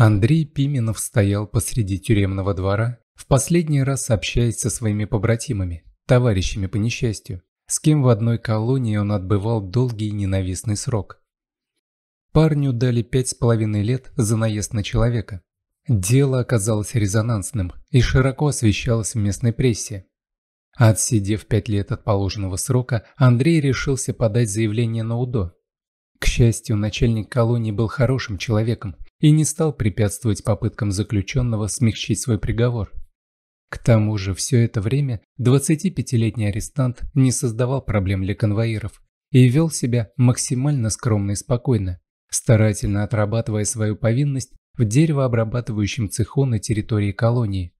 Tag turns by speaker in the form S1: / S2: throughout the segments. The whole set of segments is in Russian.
S1: Андрей Пименов стоял посреди тюремного двора, в последний раз общаясь со своими побратимами, товарищами по несчастью, с кем в одной колонии он отбывал долгий ненавистный срок. Парню дали пять с половиной лет за наезд на человека. Дело оказалось резонансным и широко освещалось в местной прессе. Отсидев пять лет от положенного срока, Андрей решился подать заявление на УДО. К счастью, начальник колонии был хорошим человеком и не стал препятствовать попыткам заключенного смягчить свой приговор. К тому же все это время 25-летний арестант не создавал проблем для конвоиров и вел себя максимально скромно и спокойно, старательно отрабатывая свою повинность в деревообрабатывающем цеху на территории колонии.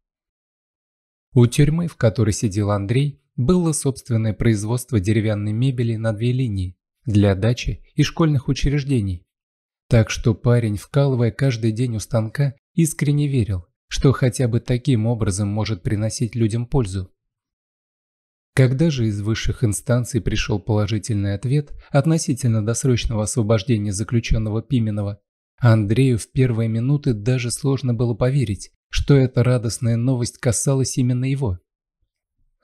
S1: У тюрьмы, в которой сидел Андрей, было собственное производство деревянной мебели на две линии – для дачи и школьных учреждений. Так что парень, вкалывая каждый день у станка, искренне верил, что хотя бы таким образом может приносить людям пользу. Когда же из высших инстанций пришел положительный ответ относительно досрочного освобождения заключенного Пименова, Андрею в первые минуты даже сложно было поверить, что эта радостная новость касалась именно его.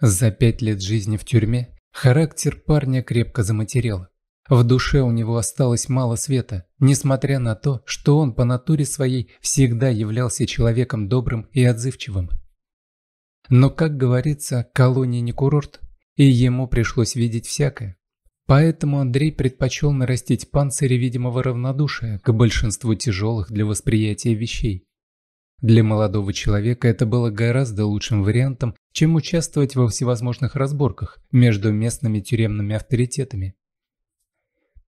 S1: За пять лет жизни в тюрьме характер парня крепко заматерел. В душе у него осталось мало света, несмотря на то, что он по натуре своей всегда являлся человеком добрым и отзывчивым. Но, как говорится, колония не курорт, и ему пришлось видеть всякое. Поэтому Андрей предпочел нарастить панцири видимого равнодушия к большинству тяжелых для восприятия вещей. Для молодого человека это было гораздо лучшим вариантом, чем участвовать во всевозможных разборках между местными тюремными авторитетами.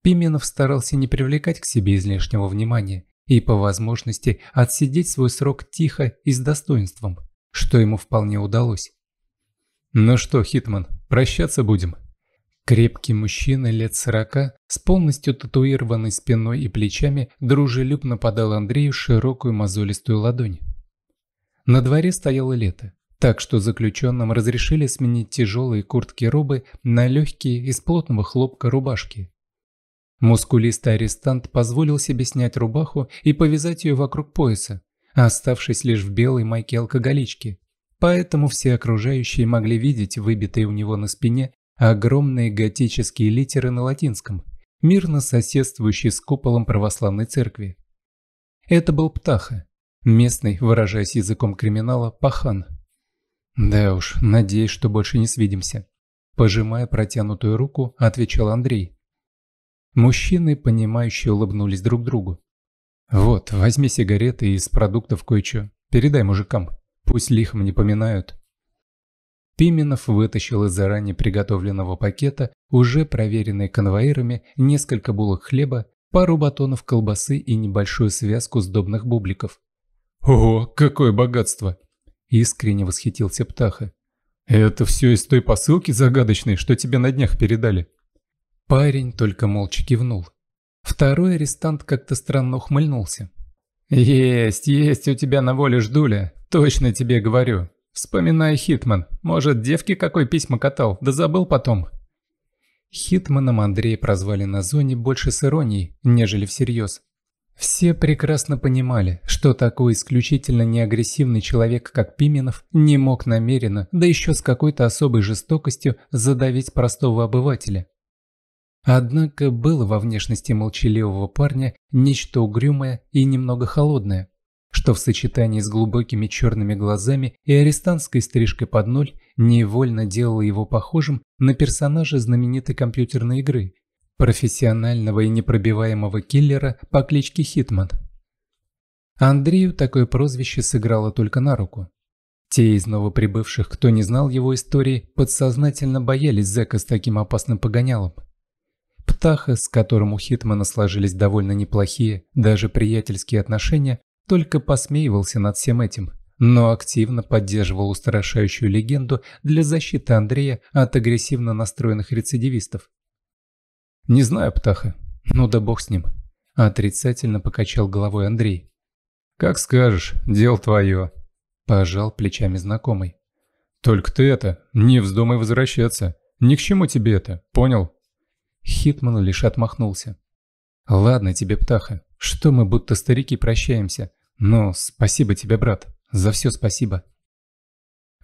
S1: Пименов старался не привлекать к себе излишнего внимания и по возможности отсидеть свой срок тихо и с достоинством, что ему вполне удалось. «Ну что, Хитман, прощаться будем?» Крепкий мужчина лет сорока с полностью татуированной спиной и плечами дружелюбно подал Андрею широкую мозолистую ладонь. На дворе стояло лето, так что заключенным разрешили сменить тяжелые куртки-робы на легкие из плотного хлопка рубашки, Мускулистый арестант позволил себе снять рубаху и повязать ее вокруг пояса, оставшись лишь в белой майке алкоголички. Поэтому все окружающие могли видеть выбитые у него на спине огромные готические литеры на латинском, мирно соседствующие с куполом православной церкви. Это был Птаха, местный, выражаясь языком криминала, пахан. «Да уж, надеюсь, что больше не свидимся». Пожимая протянутую руку, отвечал Андрей – Мужчины, понимающие, улыбнулись друг другу. «Вот, возьми сигареты и из продуктов кое-что. Передай мужикам. Пусть лихом не поминают». Пименов вытащил из заранее приготовленного пакета, уже проверенные конвоирами, несколько булок хлеба, пару батонов колбасы и небольшую связку сдобных бубликов. «Ого, какое богатство!» – искренне восхитился Птаха. «Это все из той посылки загадочной, что тебе на днях передали?» Парень только молча кивнул. Второй арестант как-то странно ухмыльнулся. «Есть, есть у тебя на воле ждуля, точно тебе говорю. Вспоминай, Хитман, может, девки какой письма катал, да забыл потом». Хитманом Андрея прозвали на зоне больше с иронией, нежели всерьез. Все прекрасно понимали, что такой исключительно неагрессивный человек, как Пименов, не мог намеренно, да еще с какой-то особой жестокостью, задавить простого обывателя. Однако было во внешности молчаливого парня нечто угрюмое и немного холодное, что в сочетании с глубокими черными глазами и арестантской стрижкой под ноль невольно делало его похожим на персонажа знаменитой компьютерной игры, профессионального и непробиваемого киллера по кличке Хитман. Андрею такое прозвище сыграло только на руку. Те из новоприбывших, кто не знал его истории, подсознательно боялись зэка с таким опасным погонялом. Птаха, с которым у Хитмана сложились довольно неплохие, даже приятельские отношения, только посмеивался над всем этим, но активно поддерживал устрашающую легенду для защиты Андрея от агрессивно настроенных рецидивистов. «Не знаю, Птаха. Ну да бог с ним», – отрицательно покачал головой Андрей. «Как скажешь, дело твое», – пожал плечами знакомый. «Только ты это, не вздумай возвращаться. Ни к чему тебе это, понял?» Хитман лишь отмахнулся. «Ладно тебе, птаха, что мы будто старики прощаемся, но спасибо тебе, брат, за все спасибо».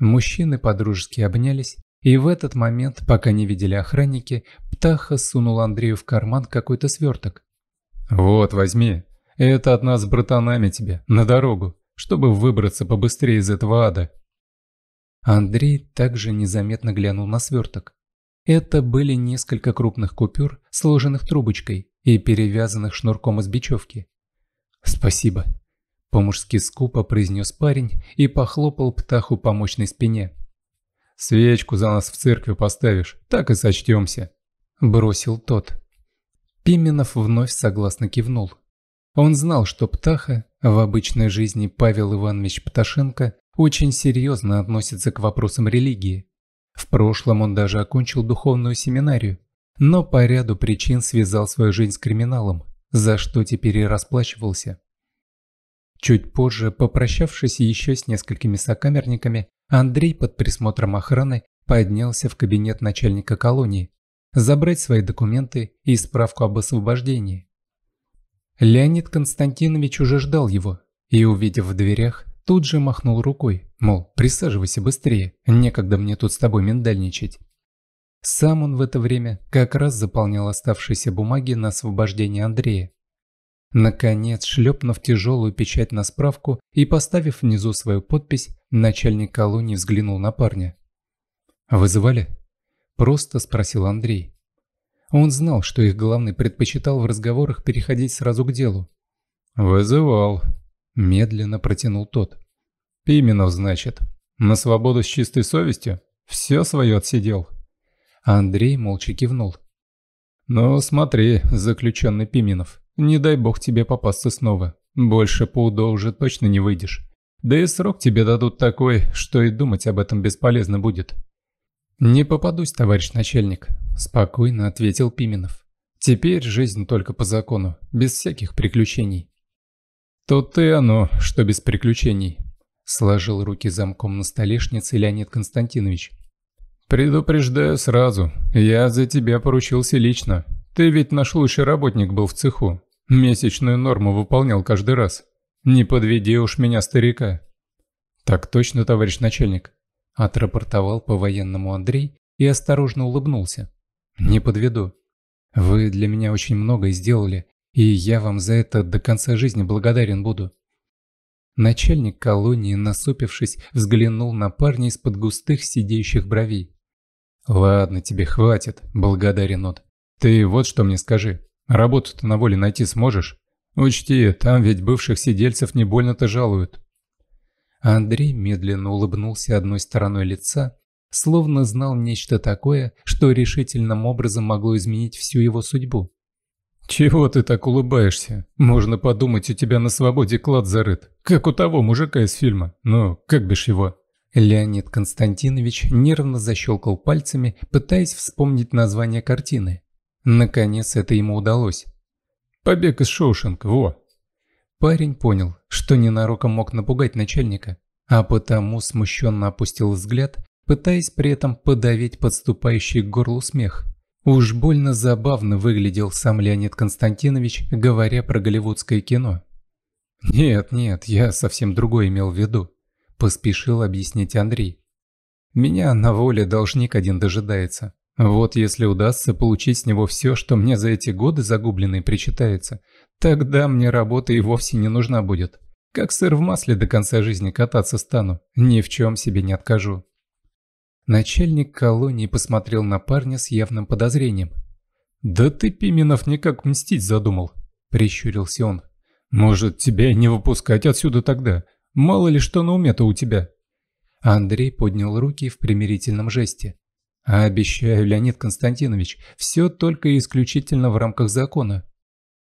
S1: Мужчины подружески обнялись, и в этот момент, пока не видели охранники, Птаха сунул Андрею в карман какой-то сверток. «Вот, возьми. Это от нас братанами тебе, на дорогу, чтобы выбраться побыстрее из этого ада». Андрей также незаметно глянул на сверток. Это были несколько крупных купюр, сложенных трубочкой и перевязанных шнурком из бечевки. «Спасибо», – по-мужски скупо произнес парень и похлопал птаху по мощной спине. «Свечку за нас в церкви поставишь, так и сочтемся», – бросил тот. Пименов вновь согласно кивнул. Он знал, что Птаха, в обычной жизни Павел Иванович Пташенко, очень серьезно относится к вопросам религии. В прошлом он даже окончил духовную семинарию, но по ряду причин связал свою жизнь с криминалом, за что теперь и расплачивался. Чуть позже, попрощавшись еще с несколькими сокамерниками, Андрей под присмотром охраны поднялся в кабинет начальника колонии, забрать свои документы и справку об освобождении. Леонид Константинович уже ждал его и, увидев в дверях, тут же махнул рукой. Мол, присаживайся быстрее, некогда мне тут с тобой миндальничать. Сам он в это время как раз заполнял оставшиеся бумаги на освобождение Андрея. Наконец, шлепнув тяжелую печать на справку и поставив внизу свою подпись, начальник колонии взглянул на парня. «Вызывали?» – просто спросил Андрей. Он знал, что их главный предпочитал в разговорах переходить сразу к делу. «Вызывал», – медленно протянул тот. Пименов, значит. На свободу с чистой совестью? Все свое отсидел. Андрей молча кивнул. «Ну, смотри, заключенный Пименов, не дай бог тебе попасться снова. Больше ПУДО уже точно не выйдешь. Да и срок тебе дадут такой, что и думать об этом бесполезно будет». «Не попадусь, товарищ начальник», – спокойно ответил Пименов. «Теперь жизнь только по закону, без всяких приключений». «То ты оно, что без приключений», Сложил руки замком на столешнице Леонид Константинович. «Предупреждаю сразу. Я за тебя поручился лично. Ты ведь наш лучший работник был в цеху. Месячную норму выполнял каждый раз. Не подведи уж меня, старика». «Так точно, товарищ начальник», – отрапортовал по-военному Андрей и осторожно улыбнулся. «Не подведу. Вы для меня очень многое сделали, и я вам за это до конца жизни благодарен буду. Начальник колонии, насупившись, взглянул на парня из-под густых сидеющих бровей. «Ладно, тебе хватит, благодарен от. Ты вот что мне скажи, работу-то на воле найти сможешь? Учти, там ведь бывших сидельцев не больно-то жалуют». Андрей медленно улыбнулся одной стороной лица, словно знал нечто такое, что решительным образом могло изменить всю его судьбу. «Чего ты так улыбаешься? Можно подумать, у тебя на свободе клад зарыт, как у того мужика из фильма. Ну, как бишь его?» Леонид Константинович нервно защелкал пальцами, пытаясь вспомнить название картины. Наконец это ему удалось. «Побег из Шоушенка, во!» Парень понял, что ненароком мог напугать начальника, а потому смущенно опустил взгляд, пытаясь при этом подавить подступающий к горлу смех. Уж больно забавно выглядел сам Леонид Константинович, говоря про голливудское кино. «Нет, нет, я совсем другое имел в виду», – поспешил объяснить Андрей. «Меня на воле должник один дожидается. Вот если удастся получить с него все, что мне за эти годы загубленные причитается, тогда мне работа и вовсе не нужна будет. Как сыр в масле до конца жизни кататься стану, ни в чем себе не откажу». Начальник колонии посмотрел на парня с явным подозрением. «Да ты, Пименов, никак мстить задумал», — прищурился он. «Может, тебя и не выпускать отсюда тогда? Мало ли что на уме-то у тебя». Андрей поднял руки в примирительном жесте. «А «Обещаю, Леонид Константинович, все только и исключительно в рамках закона».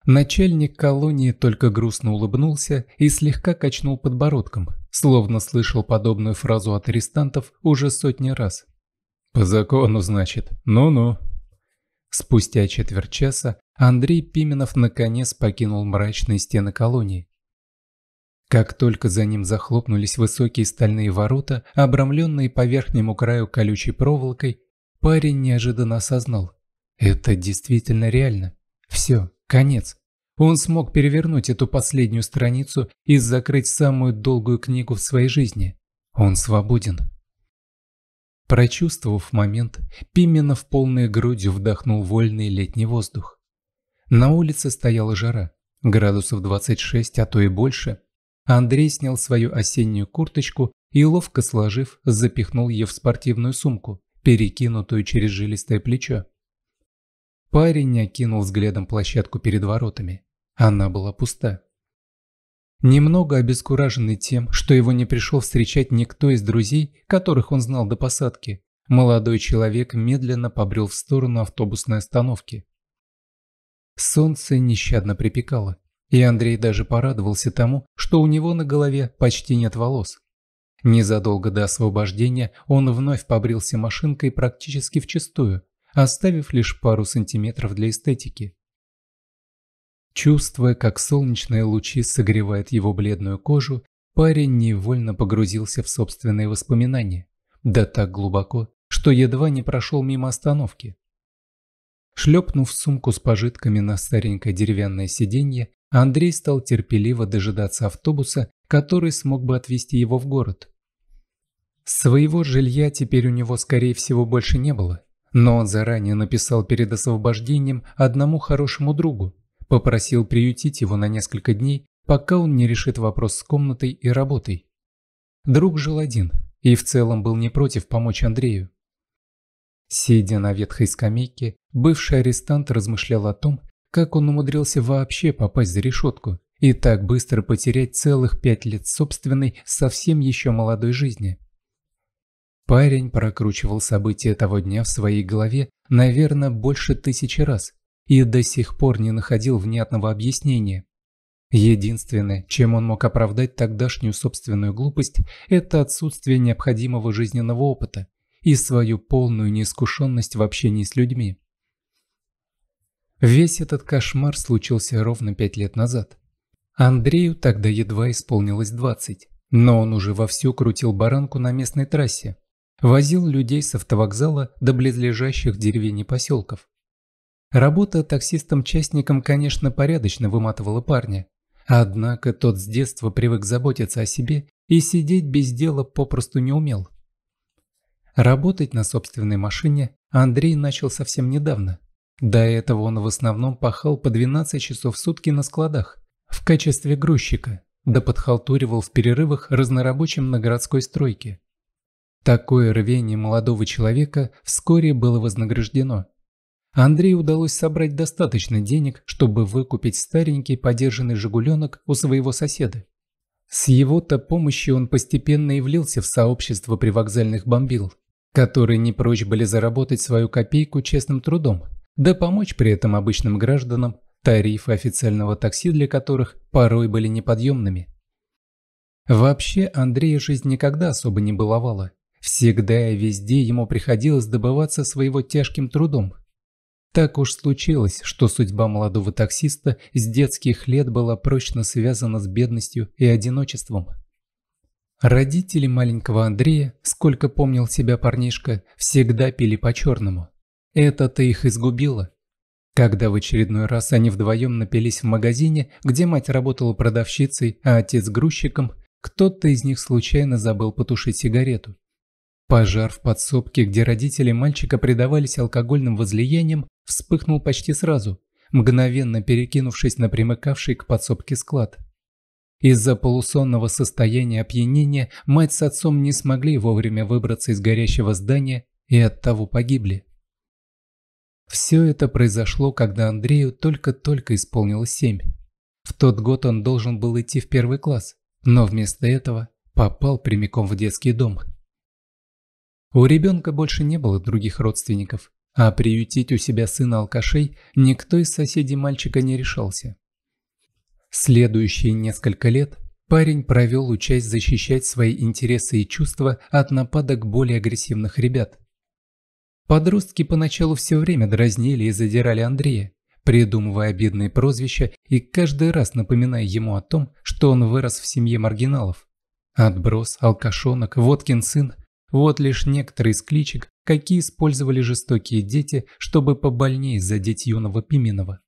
S1: Начальник колонии только грустно улыбнулся и слегка качнул подбородком, словно слышал подобную фразу от арестантов уже сотни раз. «По закону, значит? Ну-ну». Спустя четверть часа Андрей Пименов наконец покинул мрачные стены колонии. Как только за ним захлопнулись высокие стальные ворота, обрамленные по верхнему краю колючей проволокой, парень неожиданно осознал. Это действительно реально. Все, конец. Он смог перевернуть эту последнюю страницу и закрыть самую долгую книгу в своей жизни. Он свободен. Прочувствовав момент, Пименов полной грудью вдохнул вольный летний воздух. На улице стояла жара, градусов 26, а то и больше. Андрей снял свою осеннюю курточку и, ловко сложив, запихнул ее в спортивную сумку, перекинутую через жилистое плечо. Парень окинул взглядом площадку перед воротами. Она была пуста. Немного обескураженный тем, что его не пришел встречать никто из друзей, которых он знал до посадки, молодой человек медленно побрел в сторону автобусной остановки. Солнце нещадно припекало, и Андрей даже порадовался тому, что у него на голове почти нет волос. Незадолго до освобождения он вновь побрился машинкой практически вчистую, оставив лишь пару сантиметров для эстетики. Чувствуя, как солнечные лучи согревают его бледную кожу, парень невольно погрузился в собственные воспоминания, да так глубоко, что едва не прошел мимо остановки. Шлепнув сумку с пожитками на старенькое деревянное сиденье, Андрей стал терпеливо дожидаться автобуса, который смог бы отвезти его в город. Своего жилья теперь у него, скорее всего, больше не было, но он заранее написал перед освобождением одному хорошему другу, Попросил приютить его на несколько дней, пока он не решит вопрос с комнатой и работой. Друг жил один и в целом был не против помочь Андрею. Сидя на ветхой скамейке, бывший арестант размышлял о том, как он умудрился вообще попасть за решетку и так быстро потерять целых пять лет собственной, совсем еще молодой жизни. Парень прокручивал события того дня в своей голове, наверное, больше тысячи раз, и до сих пор не находил внятного объяснения. Единственное, чем он мог оправдать тогдашнюю собственную глупость, это отсутствие необходимого жизненного опыта и свою полную неискушенность в общении с людьми. Весь этот кошмар случился ровно пять лет назад. Андрею тогда едва исполнилось 20, но он уже вовсю крутил баранку на местной трассе, возил людей с автовокзала до близлежащих деревень и поселков. Работа таксистом-частником, конечно, порядочно выматывала парня. Однако тот с детства привык заботиться о себе и сидеть без дела попросту не умел. Работать на собственной машине Андрей начал совсем недавно. До этого он в основном пахал по 12 часов в сутки на складах в качестве грузчика, да подхалтуривал в перерывах разнорабочим на городской стройке. Такое рвение молодого человека вскоре было вознаграждено – Андрею удалось собрать достаточно денег, чтобы выкупить старенький подержанный «Жигуленок» у своего соседа. С его-то помощью он постепенно и влился в сообщество привокзальных бомбил, которые не прочь были заработать свою копейку честным трудом, да помочь при этом обычным гражданам, тарифы официального такси для которых порой были неподъемными. Вообще Андрея жизнь никогда особо не баловала. Всегда и везде ему приходилось добываться своего тяжким трудом – так уж случилось, что судьба молодого таксиста с детских лет была прочно связана с бедностью и одиночеством. Родители маленького Андрея, сколько помнил себя парнишка, всегда пили по-черному. Это-то их изгубило. Когда в очередной раз они вдвоем напились в магазине, где мать работала продавщицей, а отец грузчиком, кто-то из них случайно забыл потушить сигарету. Пожар в подсобке, где родители мальчика предавались алкогольным возлияниям, вспыхнул почти сразу, мгновенно перекинувшись на примыкавший к подсобке склад. Из-за полусонного состояния опьянения мать с отцом не смогли вовремя выбраться из горящего здания и оттого погибли. Все это произошло, когда Андрею только-только исполнилось семь. В тот год он должен был идти в первый класс, но вместо этого попал прямиком в детский дом – у ребенка больше не было других родственников, а приютить у себя сына-алкашей никто из соседей мальчика не решался. Следующие несколько лет парень провел участь защищать свои интересы и чувства от нападок более агрессивных ребят. Подростки поначалу все время дразнили и задирали Андрея, придумывая обидные прозвища и каждый раз напоминая ему о том, что он вырос в семье маргиналов. Отброс, алкашонок, водкин сын вот лишь некоторые из кличек, какие использовали жестокие дети, чтобы побольнее задеть юного Пименова.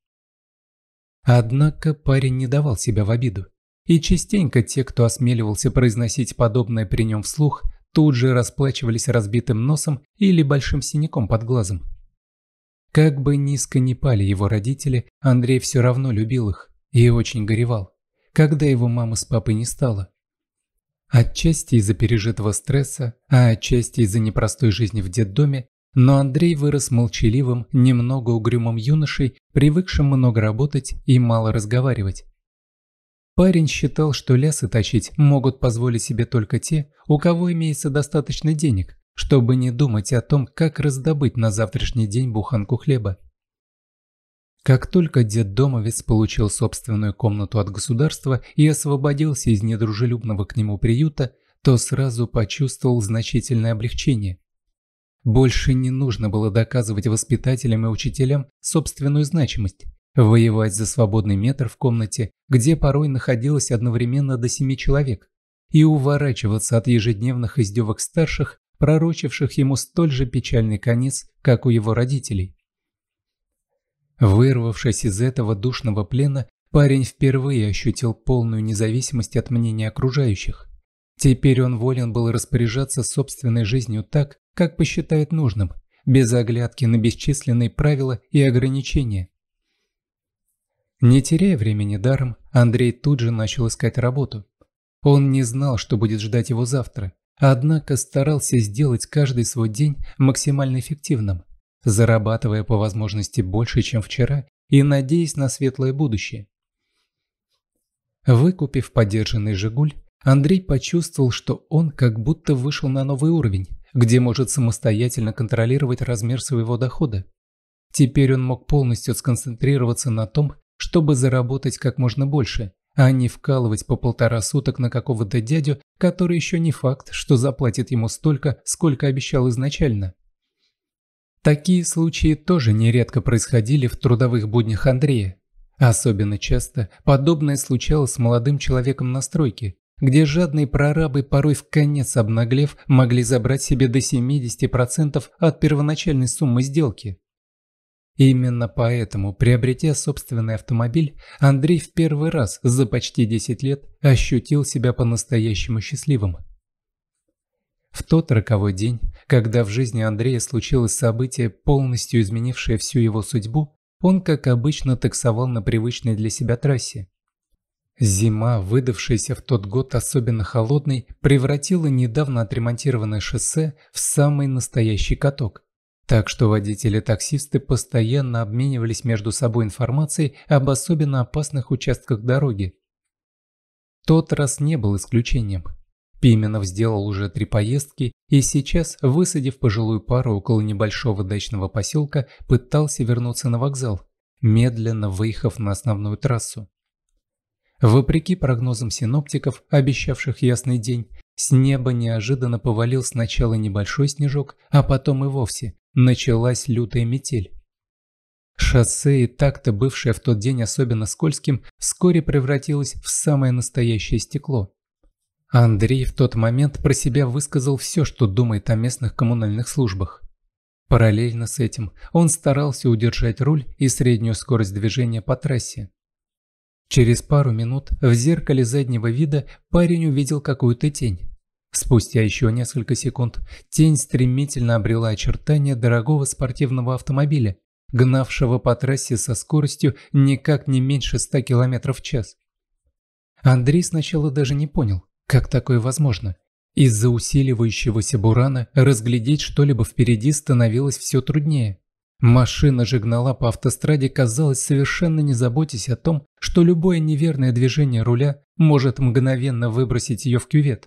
S1: Однако парень не давал себя в обиду. И частенько те, кто осмеливался произносить подобное при нем вслух, тут же расплачивались разбитым носом или большим синяком под глазом. Как бы низко ни пали его родители, Андрей все равно любил их и очень горевал, когда его мама с папой не стало. Отчасти из-за пережитого стресса, а отчасти из-за непростой жизни в детдоме, но Андрей вырос молчаливым, немного угрюмым юношей, привыкшим много работать и мало разговаривать. Парень считал, что лясы тащить могут позволить себе только те, у кого имеется достаточно денег, чтобы не думать о том, как раздобыть на завтрашний день буханку хлеба. Как только детдомовец получил собственную комнату от государства и освободился из недружелюбного к нему приюта, то сразу почувствовал значительное облегчение. Больше не нужно было доказывать воспитателям и учителям собственную значимость, воевать за свободный метр в комнате, где порой находилось одновременно до семи человек, и уворачиваться от ежедневных издевок старших, пророчивших ему столь же печальный конец, как у его родителей. Вырвавшись из этого душного плена, парень впервые ощутил полную независимость от мнения окружающих. Теперь он волен был распоряжаться собственной жизнью так, как посчитает нужным, без оглядки на бесчисленные правила и ограничения. Не теряя времени даром, Андрей тут же начал искать работу. Он не знал, что будет ждать его завтра, однако старался сделать каждый свой день максимально эффективным зарабатывая по возможности больше, чем вчера, и надеясь на светлое будущее. Выкупив подержанный «Жигуль», Андрей почувствовал, что он как будто вышел на новый уровень, где может самостоятельно контролировать размер своего дохода. Теперь он мог полностью сконцентрироваться на том, чтобы заработать как можно больше, а не вкалывать по полтора суток на какого-то дядю, который еще не факт, что заплатит ему столько, сколько обещал изначально. Такие случаи тоже нередко происходили в трудовых буднях Андрея. Особенно часто подобное случалось с молодым человеком на стройке, где жадные прорабы, порой в конец обнаглев, могли забрать себе до 70% от первоначальной суммы сделки. Именно поэтому, приобретя собственный автомобиль, Андрей в первый раз за почти 10 лет ощутил себя по-настоящему счастливым. В тот роковой день, когда в жизни Андрея случилось событие, полностью изменившее всю его судьбу, он, как обычно, таксовал на привычной для себя трассе. Зима, выдавшаяся в тот год особенно холодной, превратила недавно отремонтированное шоссе в самый настоящий каток. Так что водители-таксисты постоянно обменивались между собой информацией об особенно опасных участках дороги. Тот раз не был исключением – Пименов сделал уже три поездки и сейчас, высадив пожилую пару около небольшого дачного поселка, пытался вернуться на вокзал, медленно выехав на основную трассу. Вопреки прогнозам синоптиков, обещавших ясный день, с неба неожиданно повалил сначала небольшой снежок, а потом и вовсе началась лютая метель. Шоссе, и так-то бывшее в тот день особенно скользким, вскоре превратилось в самое настоящее стекло. Андрей в тот момент про себя высказал все, что думает о местных коммунальных службах. Параллельно с этим он старался удержать руль и среднюю скорость движения по трассе. Через пару минут в зеркале заднего вида парень увидел какую-то тень. Спустя еще несколько секунд тень стремительно обрела очертания дорогого спортивного автомобиля, гнавшего по трассе со скоростью никак не меньше 100 км в час. Андрей сначала даже не понял, как такое возможно? Из-за усиливающегося бурана разглядеть что-либо впереди становилось все труднее. Машина же гнала по автостраде, казалось, совершенно не заботясь о том, что любое неверное движение руля может мгновенно выбросить ее в кювет.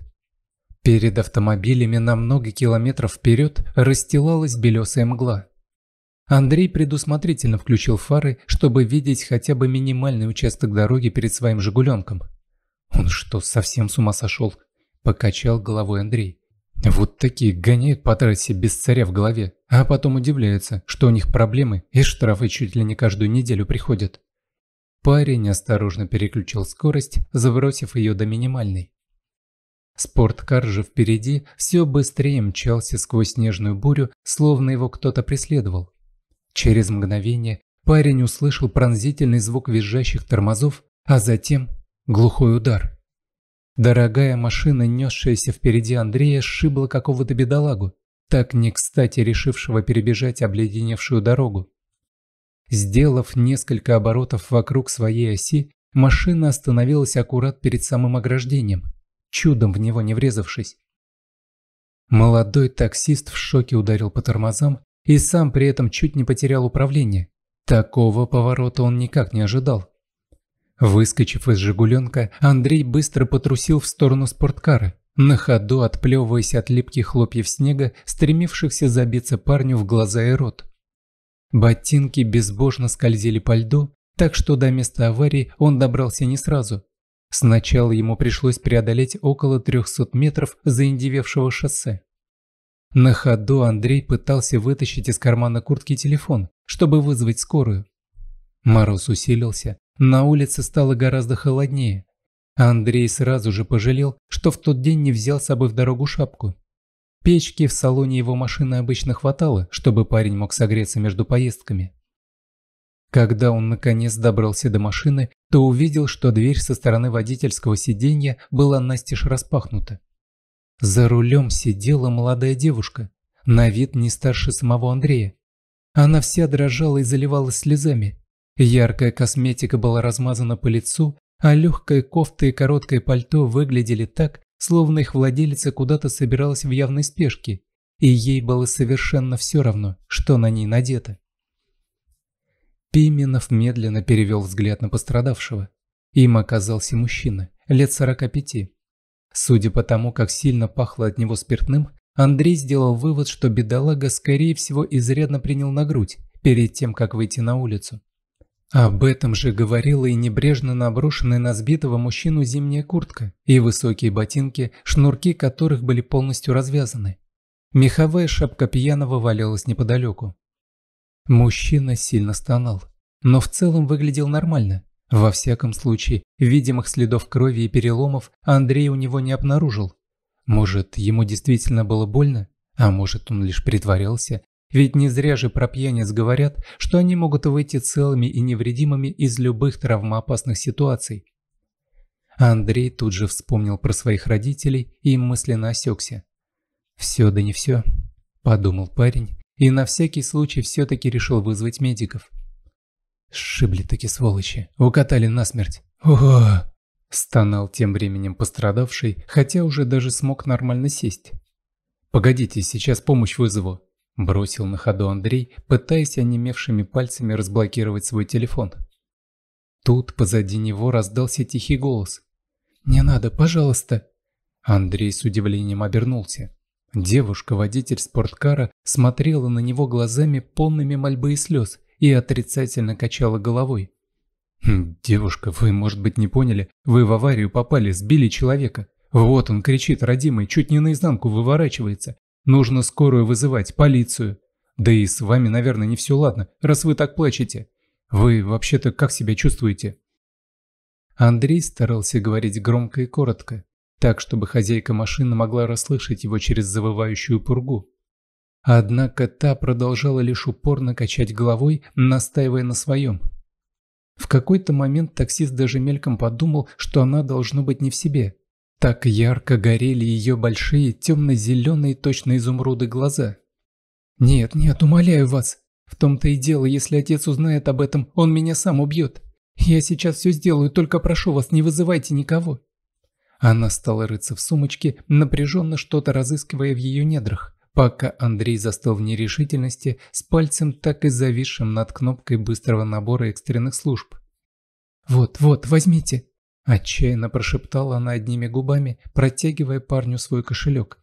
S1: Перед автомобилями на много километров вперед расстилалась белесая мгла. Андрей предусмотрительно включил фары, чтобы видеть хотя бы минимальный участок дороги перед своим «Жигуленком», «Он что, совсем с ума сошел?» – покачал головой Андрей. «Вот такие гоняют по трассе без царя в голове, а потом удивляются, что у них проблемы и штрафы чуть ли не каждую неделю приходят». Парень осторожно переключил скорость, забросив ее до минимальной. Спорткар же впереди все быстрее мчался сквозь снежную бурю, словно его кто-то преследовал. Через мгновение парень услышал пронзительный звук визжащих тормозов, а затем Глухой удар. Дорогая машина, несшаяся впереди Андрея, сшибла какого-то бедолагу, так не кстати решившего перебежать обледеневшую дорогу. Сделав несколько оборотов вокруг своей оси, машина остановилась аккурат перед самым ограждением, чудом в него не врезавшись. Молодой таксист в шоке ударил по тормозам и сам при этом чуть не потерял управление. Такого поворота он никак не ожидал. Выскочив из «Жигуленка», Андрей быстро потрусил в сторону спорткара, на ходу отплевываясь от липких хлопьев снега, стремившихся забиться парню в глаза и рот. Ботинки безбожно скользили по льду, так что до места аварии он добрался не сразу. Сначала ему пришлось преодолеть около 300 метров заиндевевшего шоссе. На ходу Андрей пытался вытащить из кармана куртки телефон, чтобы вызвать скорую. Мороз усилился, на улице стало гораздо холоднее. Андрей сразу же пожалел, что в тот день не взял с собой в дорогу шапку. Печки в салоне его машины обычно хватало, чтобы парень мог согреться между поездками. Когда он наконец добрался до машины, то увидел, что дверь со стороны водительского сиденья была настежь распахнута. За рулем сидела молодая девушка, на вид не старше самого Андрея. Она вся дрожала и заливалась слезами. Яркая косметика была размазана по лицу, а легкая кофта и короткое пальто выглядели так, словно их владелица куда-то собиралась в явной спешке, и ей было совершенно все равно, что на ней надето. Пименов медленно перевел взгляд на пострадавшего. Им оказался мужчина, лет 45. Судя по тому, как сильно пахло от него спиртным, Андрей сделал вывод, что бедолага, скорее всего, изрядно принял на грудь перед тем, как выйти на улицу. Об этом же говорила и небрежно наброшенная на сбитого мужчину зимняя куртка и высокие ботинки, шнурки которых были полностью развязаны. Меховая шапка пьяного валялась неподалеку. Мужчина сильно стонал, но в целом выглядел нормально. Во всяком случае, видимых следов крови и переломов Андрей у него не обнаружил. Может, ему действительно было больно, а может, он лишь притворялся, ведь не зря же про пьяниц говорят, что они могут выйти целыми и невредимыми из любых травмоопасных ситуаций. Андрей тут же вспомнил про своих родителей и мысленно осекся. «Все да не все», – подумал парень, и на всякий случай все-таки решил вызвать медиков. «Сшибли таки сволочи, укатали насмерть. Ого!» – стонал тем временем пострадавший, хотя уже даже смог нормально сесть. «Погодите, сейчас помощь вызову», Бросил на ходу Андрей, пытаясь онемевшими пальцами разблокировать свой телефон. Тут позади него раздался тихий голос. «Не надо, пожалуйста!» Андрей с удивлением обернулся. Девушка-водитель спорткара смотрела на него глазами полными мольбы и слез и отрицательно качала головой. «Хм, «Девушка, вы, может быть, не поняли, вы в аварию попали, сбили человека. Вот он кричит, родимый, чуть не наизнанку выворачивается. Нужно скорую вызывать, полицию. Да и с вами, наверное, не все ладно, раз вы так плачете. Вы вообще-то как себя чувствуете?» Андрей старался говорить громко и коротко, так, чтобы хозяйка машины могла расслышать его через завывающую пургу. Однако та продолжала лишь упорно качать головой, настаивая на своем. В какой-то момент таксист даже мельком подумал, что она должна быть не в себе. Так ярко горели ее большие темно-зеленые, точно изумруды глаза. «Нет, нет, умоляю вас. В том-то и дело, если отец узнает об этом, он меня сам убьет. Я сейчас все сделаю, только прошу вас, не вызывайте никого». Она стала рыться в сумочке, напряженно что-то разыскивая в ее недрах, пока Андрей застыл в нерешительности с пальцем так и зависшим над кнопкой быстрого набора экстренных служб. «Вот, вот, возьмите!» Отчаянно прошептала она одними губами, протягивая парню свой кошелек.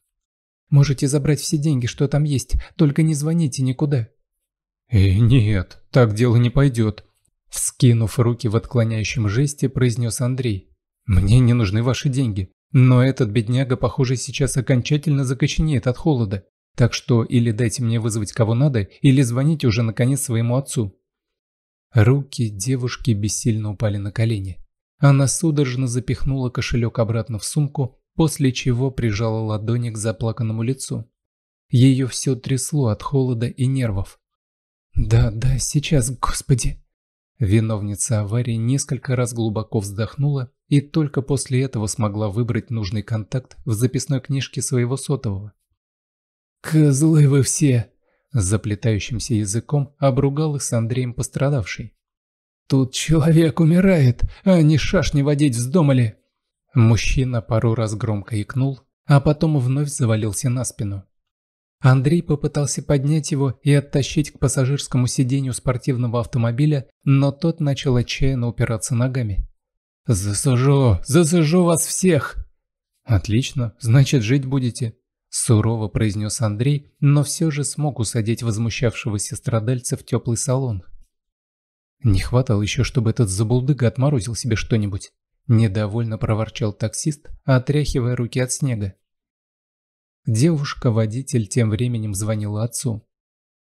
S1: «Можете забрать все деньги, что там есть, только не звоните никуда». «Э, нет, так дело не пойдет», – вскинув руки в отклоняющем жесте, произнес Андрей. «Мне не нужны ваши деньги, но этот бедняга, похоже, сейчас окончательно закоченеет от холода, так что или дайте мне вызвать кого надо, или звоните уже наконец своему отцу». Руки девушки бессильно упали на колени. Она судорожно запихнула кошелек обратно в сумку, после чего прижала ладони к заплаканному лицу. Ее все трясло от холода и нервов. «Да, да, сейчас, господи!» Виновница аварии несколько раз глубоко вздохнула и только после этого смогла выбрать нужный контакт в записной книжке своего сотового. «Козлы вы все!» Заплетающимся языком обругал их с Андреем пострадавший. Тут человек умирает, а не шашни водить вздумали. Мужчина пару раз громко икнул, а потом вновь завалился на спину. Андрей попытался поднять его и оттащить к пассажирскому сиденью спортивного автомобиля, но тот начал отчаянно упираться ногами. «Засажу! Засажу вас всех!» «Отлично, значит, жить будете», – сурово произнес Андрей, но все же смог усадить возмущавшегося страдальца в теплый салон. Не хватало еще, чтобы этот забулдыга отморозил себе что-нибудь. Недовольно проворчал таксист, отряхивая руки от снега. Девушка-водитель тем временем звонила отцу.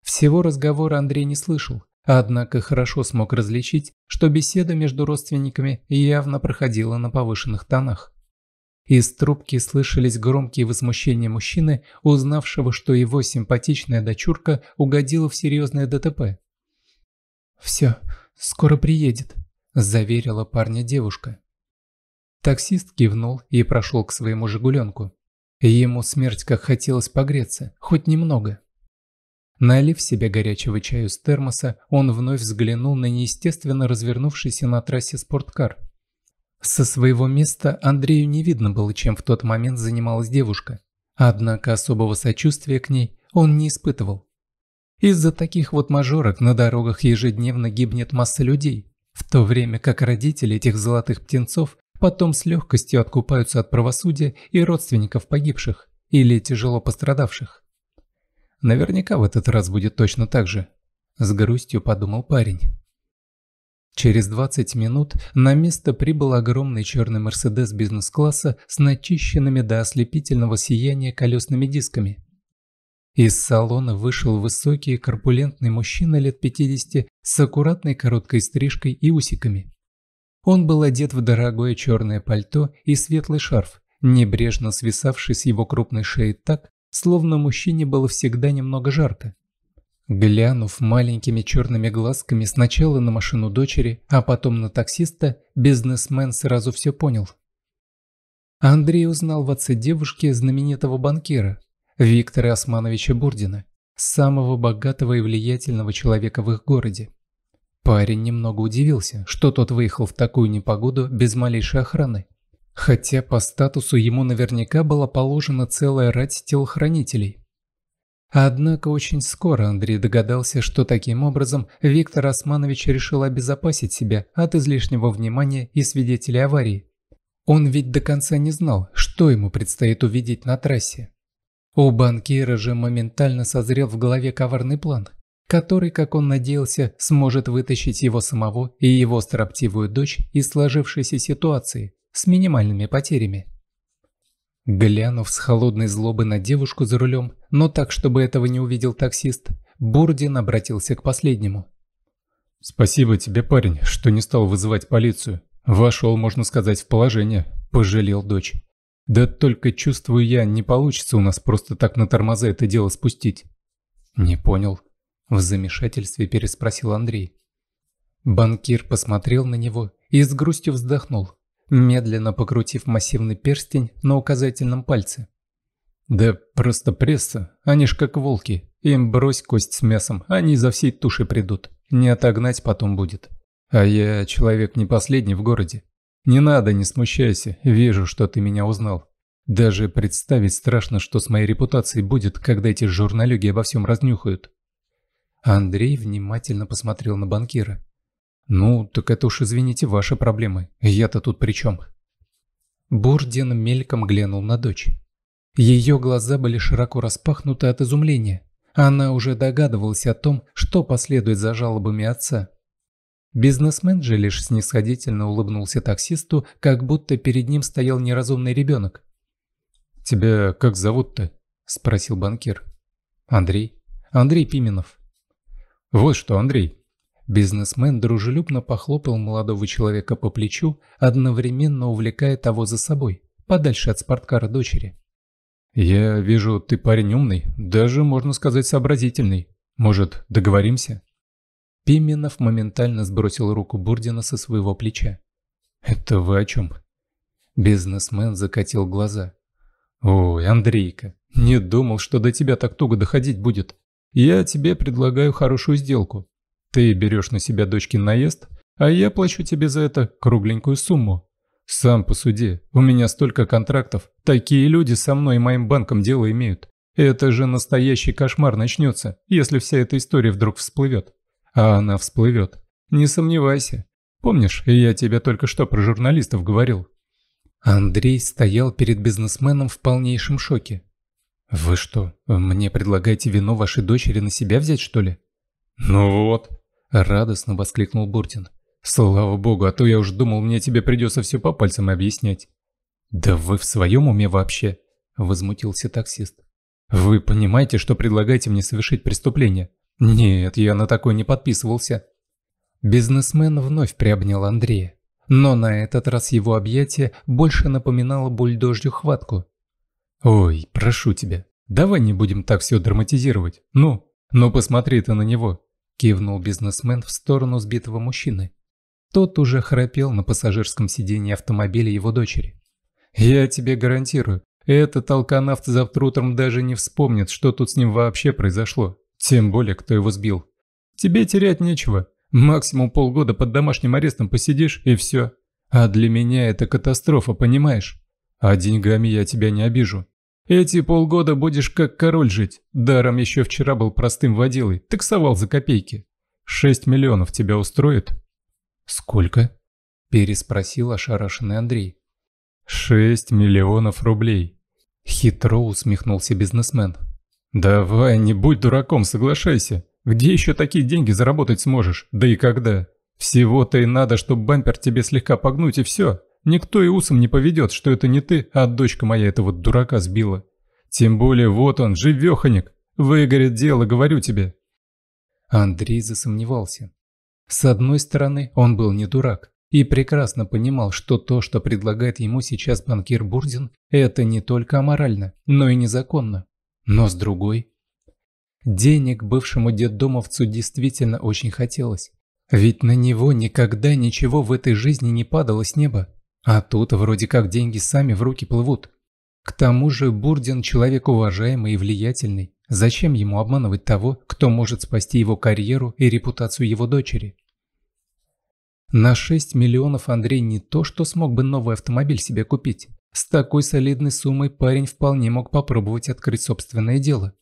S1: Всего разговора Андрей не слышал, однако хорошо смог различить, что беседа между родственниками явно проходила на повышенных тонах. Из трубки слышались громкие возмущения мужчины, узнавшего, что его симпатичная дочурка угодила в серьезное ДТП. «Все, «Скоро приедет», – заверила парня девушка. Таксист кивнул и прошел к своему «Жигуленку». Ему смерть как хотелось погреться, хоть немного. Налив себе горячего чаю с термоса, он вновь взглянул на неестественно развернувшийся на трассе спорткар. Со своего места Андрею не видно было, чем в тот момент занималась девушка. Однако особого сочувствия к ней он не испытывал. Из-за таких вот мажорок на дорогах ежедневно гибнет масса людей, в то время как родители этих золотых птенцов потом с легкостью откупаются от правосудия и родственников погибших или тяжело пострадавших. Наверняка в этот раз будет точно так же, с грустью подумал парень. Через 20 минут на место прибыл огромный черный Мерседес бизнес-класса с начищенными до ослепительного сияния колесными дисками – из салона вышел высокий, корпулентный мужчина лет 50 с аккуратной короткой стрижкой и усиками. Он был одет в дорогое черное пальто и светлый шарф, небрежно свисавший с его крупной шеи так, словно мужчине было всегда немного жарко. Глянув маленькими черными глазками сначала на машину дочери, а потом на таксиста, бизнесмен сразу все понял. Андрей узнал в отце девушки знаменитого банкира, Виктора Османовича Бурдина, самого богатого и влиятельного человека в их городе. Парень немного удивился, что тот выехал в такую непогоду без малейшей охраны. Хотя по статусу ему наверняка была положена целая рать телохранителей. Однако очень скоро Андрей догадался, что таким образом Виктор Османович решил обезопасить себя от излишнего внимания и свидетелей аварии. Он ведь до конца не знал, что ему предстоит увидеть на трассе. У банкира же моментально созрел в голове коварный план, который, как он надеялся, сможет вытащить его самого и его строптивую дочь из сложившейся ситуации с минимальными потерями. Глянув с холодной злобы на девушку за рулем, но так, чтобы этого не увидел таксист, Бурдин обратился к последнему. «Спасибо тебе, парень, что не стал вызывать полицию. Вошел, можно сказать, в положение», – пожалел дочь. Да только чувствую я, не получится у нас просто так на тормоза это дело спустить. Не понял. В замешательстве переспросил Андрей. Банкир посмотрел на него и с грустью вздохнул, медленно покрутив массивный перстень на указательном пальце. «Да просто пресса, они ж как волки, им брось кость с мясом, они за всей тушей придут, не отогнать потом будет. А я человек не последний в городе, «Не надо, не смущайся. Вижу, что ты меня узнал. Даже представить страшно, что с моей репутацией будет, когда эти журналюги обо всем разнюхают». Андрей внимательно посмотрел на банкира. «Ну, так это уж, извините, ваши проблемы. Я-то тут при чем?» Бурден мельком глянул на дочь. Ее глаза были широко распахнуты от изумления. Она уже догадывалась о том, что последует за жалобами отца, Бизнесмен же лишь снисходительно улыбнулся таксисту, как будто перед ним стоял неразумный ребенок. «Тебя как зовут-то?» – спросил банкир. «Андрей. Андрей Пименов». «Вот что, Андрей». Бизнесмен дружелюбно похлопал молодого человека по плечу, одновременно увлекая того за собой, подальше от спорткара дочери. «Я вижу, ты парень умный, даже, можно сказать, сообразительный. Может, договоримся?» Пименов моментально сбросил руку Бурдина со своего плеча. «Это вы о чем?» Бизнесмен закатил глаза. «Ой, Андрейка, не думал, что до тебя так туго доходить будет. Я тебе предлагаю хорошую сделку. Ты берешь на себя дочки наезд, а я плачу тебе за это кругленькую сумму. Сам по у меня столько контрактов, такие люди со мной и моим банком дело имеют. Это же настоящий кошмар начнется, если вся эта история вдруг всплывет а она всплывет. Не сомневайся. Помнишь, я тебе только что про журналистов говорил?» Андрей стоял перед бизнесменом в полнейшем шоке. «Вы что, мне предлагаете вино вашей дочери на себя взять, что ли?» «Ну вот», — радостно воскликнул Буртин. «Слава богу, а то я уж думал, мне тебе придется все по пальцам объяснять». «Да вы в своем уме вообще?» — возмутился таксист. «Вы понимаете, что предлагаете мне совершить преступление? Нет, я на такой не подписывался. Бизнесмен вновь приобнял Андрея, но на этот раз его объятие больше напоминало бульдожью хватку. «Ой, прошу тебя, давай не будем так все драматизировать. Ну, ну посмотри ты на него», – кивнул бизнесмен в сторону сбитого мужчины. Тот уже храпел на пассажирском сидении автомобиля его дочери. «Я тебе гарантирую, этот алканавт завтра утром даже не вспомнит, что тут с ним вообще произошло», тем более, кто его сбил. Тебе терять нечего. Максимум полгода под домашним арестом посидишь, и все. А для меня это катастрофа, понимаешь? А деньгами я тебя не обижу. Эти полгода будешь как король жить. Даром еще вчера был простым водилой, таксовал за копейки. Шесть миллионов тебя устроит? Сколько? Переспросил ошарашенный Андрей. Шесть миллионов рублей. Хитро усмехнулся бизнесмен. «Давай, не будь дураком, соглашайся. Где еще такие деньги заработать сможешь? Да и когда? Всего-то и надо, чтобы бампер тебе слегка погнуть, и все. Никто и усом не поведет, что это не ты, а дочка моя этого дурака сбила. Тем более вот он, живеханик. Выгорит дело, говорю тебе». Андрей засомневался. С одной стороны, он был не дурак и прекрасно понимал, что то, что предлагает ему сейчас банкир Бурдин, это не только аморально, но и незаконно. Но с другой... Денег бывшему детдомовцу действительно очень хотелось. Ведь на него никогда ничего в этой жизни не падало с неба. А тут вроде как деньги сами в руки плывут. К тому же Бурдин человек уважаемый и влиятельный. Зачем ему обманывать того, кто может спасти его карьеру и репутацию его дочери? На 6 миллионов Андрей не то, что смог бы новый автомобиль себе купить, с такой солидной суммой парень вполне мог попробовать открыть собственное дело.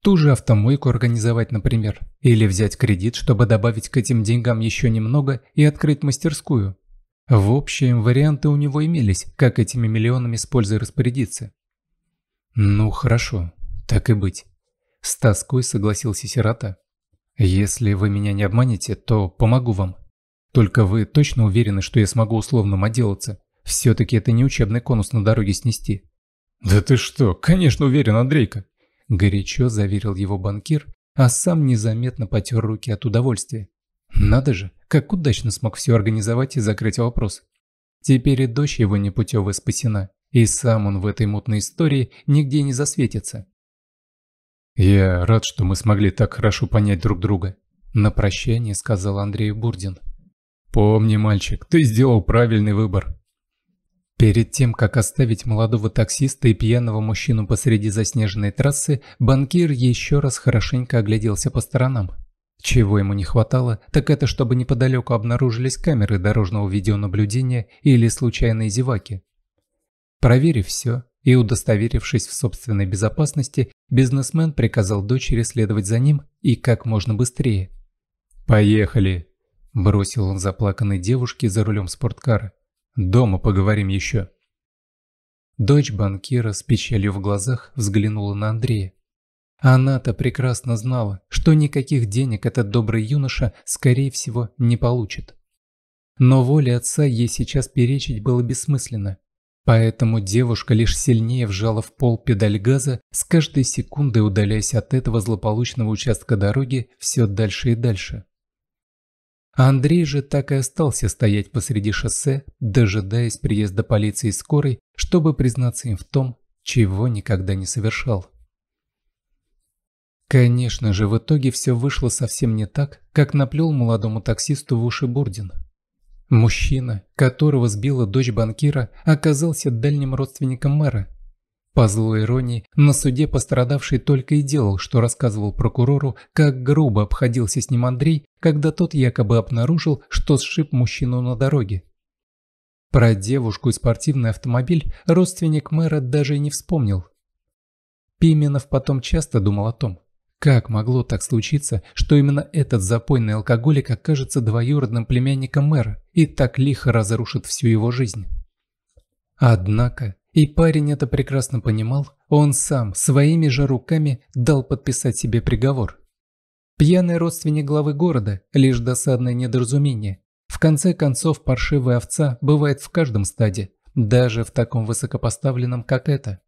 S1: Ту же автомойку организовать, например. Или взять кредит, чтобы добавить к этим деньгам еще немного и открыть мастерскую. В общем, варианты у него имелись, как этими миллионами с пользой распорядиться. Ну хорошо, так и быть. С тоской согласился сирота. Если вы меня не обманете, то помогу вам. Только вы точно уверены, что я смогу условным отделаться? Все-таки это не учебный конус на дороге снести. «Да ты что, конечно уверен, Андрейка!» Горячо заверил его банкир, а сам незаметно потер руки от удовольствия. Надо же, как удачно смог все организовать и закрыть вопрос. Теперь и дочь его непутевая спасена, и сам он в этой мутной истории нигде не засветится. «Я рад, что мы смогли так хорошо понять друг друга», – на прощание сказал Андрей Бурдин. «Помни, мальчик, ты сделал правильный выбор. Перед тем, как оставить молодого таксиста и пьяного мужчину посреди заснеженной трассы, банкир еще раз хорошенько огляделся по сторонам. Чего ему не хватало, так это чтобы неподалеку обнаружились камеры дорожного видеонаблюдения или случайные зеваки. Проверив все и удостоверившись в собственной безопасности, бизнесмен приказал дочери следовать за ним и как можно быстрее. «Поехали!» – бросил он заплаканной девушке за рулем спорткара. Дома поговорим еще». Дочь банкира с печалью в глазах взглянула на Андрея. Она-то прекрасно знала, что никаких денег этот добрый юноша, скорее всего, не получит. Но воле отца ей сейчас перечить было бессмысленно. Поэтому девушка лишь сильнее вжала в пол педаль газа, с каждой секундой удаляясь от этого злополучного участка дороги все дальше и дальше. Андрей же так и остался стоять посреди шоссе, дожидаясь приезда полиции и скорой, чтобы признаться им в том, чего никогда не совершал. Конечно же, в итоге все вышло совсем не так, как наплел молодому таксисту в уши Бурдин. Мужчина, которого сбила дочь банкира, оказался дальним родственником мэра по злой иронии, на суде пострадавший только и делал, что рассказывал прокурору, как грубо обходился с ним Андрей, когда тот якобы обнаружил, что сшиб мужчину на дороге. Про девушку и спортивный автомобиль родственник мэра даже и не вспомнил. Пименов потом часто думал о том, как могло так случиться, что именно этот запойный алкоголик окажется двоюродным племянником мэра и так лихо разрушит всю его жизнь. Однако и парень это прекрасно понимал, он сам своими же руками дал подписать себе приговор. Пьяный родственник главы города – лишь досадное недоразумение. В конце концов, паршивая овца бывает в каждом стаде, даже в таком высокопоставленном, как это.